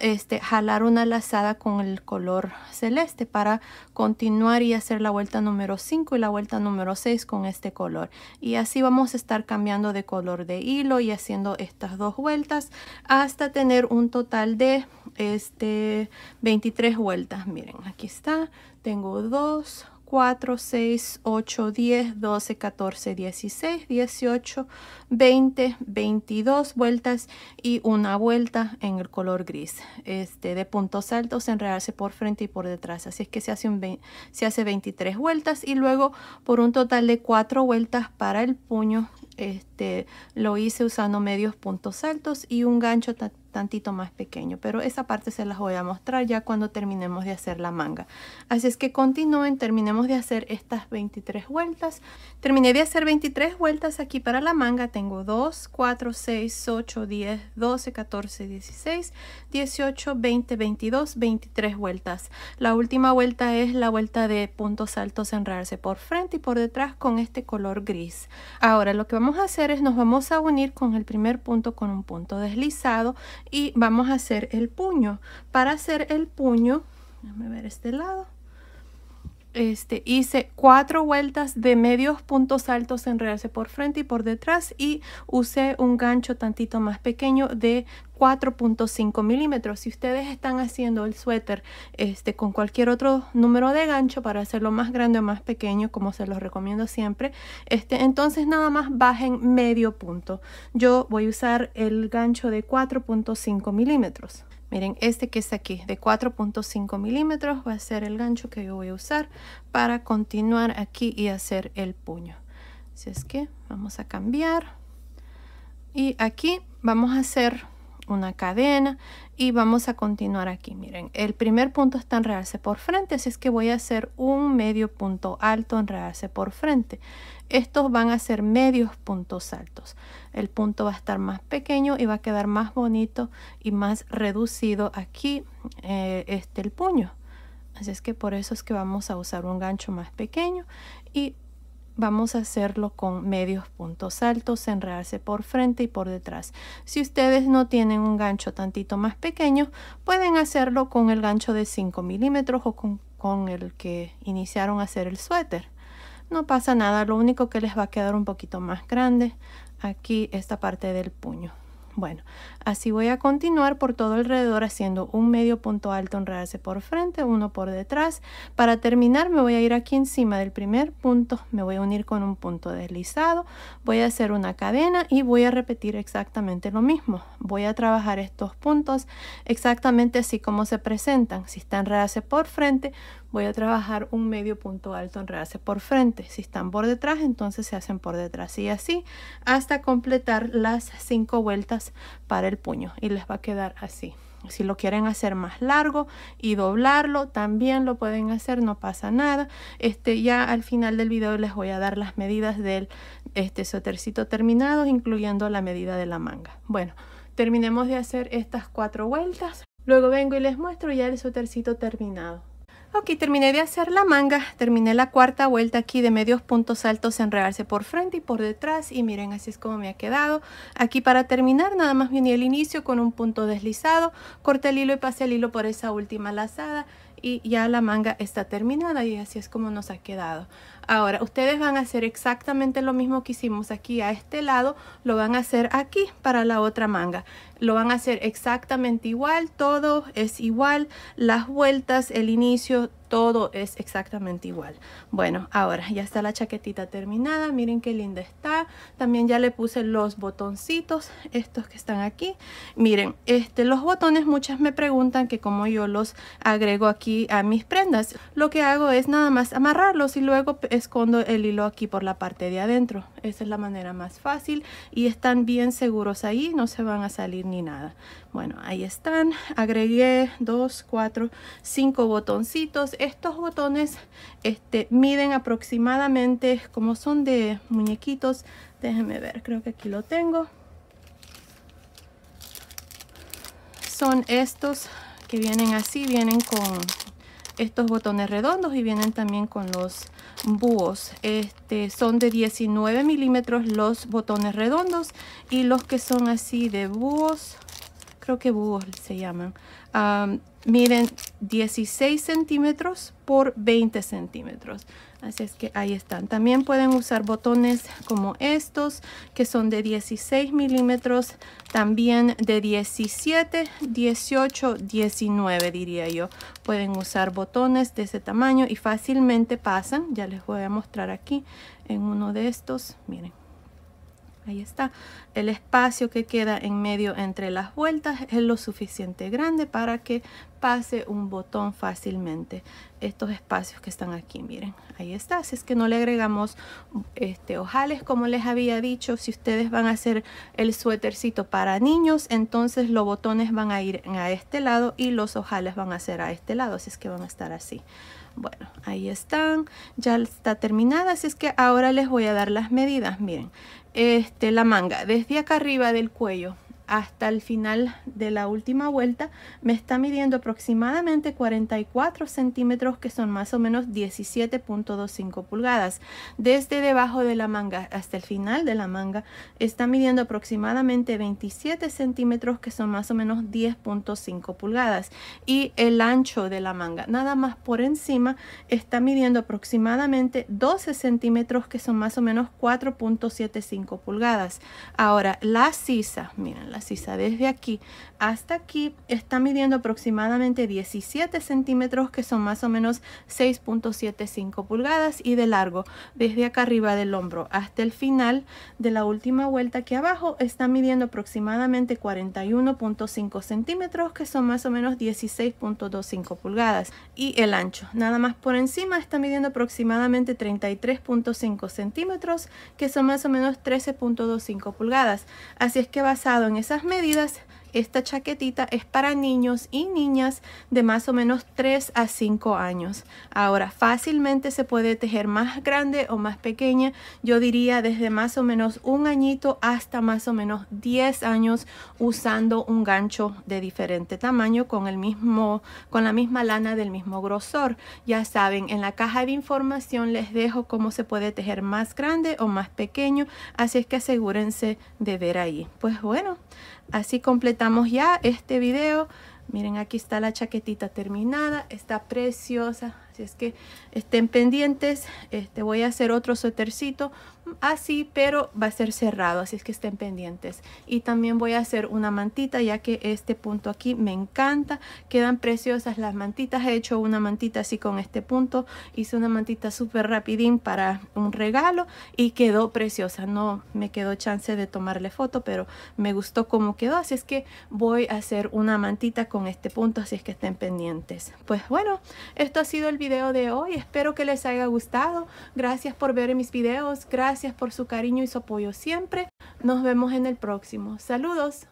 este, jalar una lazada con el color celeste para continuar y hacer la vuelta número 5 y la vuelta número 6 con este color y así vamos a estar cambiando de color de hilo y haciendo estas dos vueltas hasta tener un total de este 23 vueltas miren aquí está tengo dos. 4, 6, 8, 10, 12, 14, 16, 18, 20, 22 vueltas y una vuelta en el color gris. Este, de puntos altos, enredarse por frente y por detrás. Así es que se hace, un 20, se hace 23 vueltas y luego por un total de 4 vueltas para el puño. Este, lo hice usando medios puntos altos y un gancho tantito más pequeño, pero esa parte se las voy a mostrar ya cuando terminemos de hacer la manga. Así es que continúen, terminemos de hacer estas 23 vueltas. Terminé de hacer 23 vueltas aquí para la manga, tengo 2, 4, 6, 8, 10, 12, 14, 16, 18, 20, 22, 23 vueltas. La última vuelta es la vuelta de puntos altos enrarse por frente y por detrás con este color gris. Ahora lo que vamos a hacer es nos vamos a unir con el primer punto con un punto deslizado y vamos a hacer el puño. Para hacer el puño, déjame ver este lado, este, hice cuatro vueltas de medios puntos altos en realce por frente y por detrás y usé un gancho tantito más pequeño de 4.5 milímetros. Si ustedes están haciendo el suéter este, con cualquier otro número de gancho para hacerlo más grande o más pequeño, como se los recomiendo siempre, este, entonces nada más bajen medio punto. Yo voy a usar el gancho de 4.5 milímetros. Miren, este que está aquí de 4.5 milímetros va a ser el gancho que yo voy a usar para continuar aquí y hacer el puño. Así es que vamos a cambiar. Y aquí vamos a hacer una cadena y vamos a continuar aquí. Miren, el primer punto está en realce por frente, así es que voy a hacer un medio punto alto en realce por frente. Estos van a ser medios puntos altos. El punto va a estar más pequeño y va a quedar más bonito y más reducido aquí eh, este el puño. Así es que por eso es que vamos a usar un gancho más pequeño y vamos a hacerlo con medios puntos altos, enredarse por frente y por detrás. Si ustedes no tienen un gancho tantito más pequeño, pueden hacerlo con el gancho de 5 milímetros o con el que iniciaron a hacer el suéter no pasa nada, lo único que les va a quedar un poquito más grande aquí esta parte del puño. Bueno, Así voy a continuar por todo alrededor haciendo un medio punto alto, en enredarse por frente, uno por detrás. Para terminar me voy a ir aquí encima del primer punto, me voy a unir con un punto deslizado, voy a hacer una cadena y voy a repetir exactamente lo mismo. Voy a trabajar estos puntos exactamente así como se presentan. Si están realce por frente, voy a trabajar un medio punto alto, en realce por frente. Si están por detrás, entonces se hacen por detrás y así hasta completar las cinco vueltas para el puño y les va a quedar así. Si lo quieren hacer más largo y doblarlo, también lo pueden hacer, no pasa nada. Este, ya al final del video les voy a dar las medidas del este sotercito terminado, incluyendo la medida de la manga. Bueno, terminemos de hacer estas cuatro vueltas. Luego vengo y les muestro ya el sotercito terminado aquí terminé de hacer la manga, terminé la cuarta vuelta aquí de medios puntos altos, enredarse por frente y por detrás y miren así es como me ha quedado. Aquí para terminar nada más viene el inicio con un punto deslizado, corte el hilo y pasé el hilo por esa última lazada y ya la manga está terminada y así es como nos ha quedado. Ahora, ustedes van a hacer exactamente lo mismo que hicimos aquí a este lado, lo van a hacer aquí para la otra manga lo van a hacer exactamente igual, todo es igual, las vueltas, el inicio, todo es exactamente igual. Bueno, ahora ya está la chaquetita terminada, miren qué linda está. También ya le puse los botoncitos, estos que están aquí. Miren, este, los botones muchas me preguntan que cómo yo los agrego aquí a mis prendas. Lo que hago es nada más amarrarlos y luego escondo el hilo aquí por la parte de adentro. Esa es la manera más fácil y están bien seguros ahí, no se van a salir ni nada. Bueno, ahí están. Agregué dos, cuatro, cinco botoncitos. Estos botones este, miden aproximadamente, como son de muñequitos, déjenme ver, creo que aquí lo tengo. Son estos que vienen así, vienen con estos botones redondos y vienen también con los búhos. Este, son de 19 milímetros los botones redondos y los que son así de búhos, creo que búhos se llaman, ah, miren 16 centímetros por 20 centímetros. Así es que ahí están. También pueden usar botones como estos, que son de 16 milímetros, también de 17, 18, 19 diría yo. Pueden usar botones de ese tamaño y fácilmente pasan. Ya les voy a mostrar aquí en uno de estos. Miren. Ahí está. El espacio que queda en medio entre las vueltas es lo suficiente grande para que pase un botón fácilmente. Estos espacios que están aquí, miren, ahí está. si es que no le agregamos este, ojales, como les había dicho. Si ustedes van a hacer el suétercito para niños, entonces los botones van a ir a este lado y los ojales van a ser a este lado. Así es que van a estar así. Bueno, ahí están. Ya está terminada, así es que ahora les voy a dar las medidas. Miren, este, la manga desde acá arriba del cuello hasta el final de la última vuelta me está midiendo aproximadamente 44 centímetros que son más o menos 17.25 pulgadas desde debajo de la manga hasta el final de la manga está midiendo aproximadamente 27 centímetros que son más o menos 10.5 pulgadas y el ancho de la manga nada más por encima está midiendo aproximadamente 12 centímetros que son más o menos 4.75 pulgadas ahora la sisa miren así sabes Desde aquí hasta aquí está midiendo aproximadamente 17 centímetros, que son más o menos 6.75 pulgadas y de largo. Desde acá arriba del hombro hasta el final de la última vuelta aquí abajo está midiendo aproximadamente 41.5 centímetros, que son más o menos 16.25 pulgadas. Y el ancho, nada más por encima, está midiendo aproximadamente 33.5 centímetros, que son más o menos 13.25 pulgadas. Así es que basado en esas medidas esta chaquetita es para niños y niñas de más o menos 3 a 5 años. Ahora, fácilmente se puede tejer más grande o más pequeña. Yo diría desde más o menos un añito hasta más o menos 10 años usando un gancho de diferente tamaño con, el mismo, con la misma lana del mismo grosor. Ya saben, en la caja de información les dejo cómo se puede tejer más grande o más pequeño. Así es que asegúrense de ver ahí. Pues bueno, Así completamos ya este video. Miren, aquí está la chaquetita terminada. Está preciosa. Así es que estén pendientes este voy a hacer otro sotercito así pero va a ser cerrado así es que estén pendientes y también voy a hacer una mantita ya que este punto aquí me encanta quedan preciosas las mantitas he hecho una mantita así con este punto hice una mantita súper rapidín para un regalo y quedó preciosa no me quedó chance de tomarle foto pero me gustó cómo quedó así es que voy a hacer una mantita con este punto así es que estén pendientes pues bueno esto ha sido el video de hoy Espero que les haya gustado. Gracias por ver mis videos. Gracias por su cariño y su apoyo siempre. Nos vemos en el próximo. Saludos.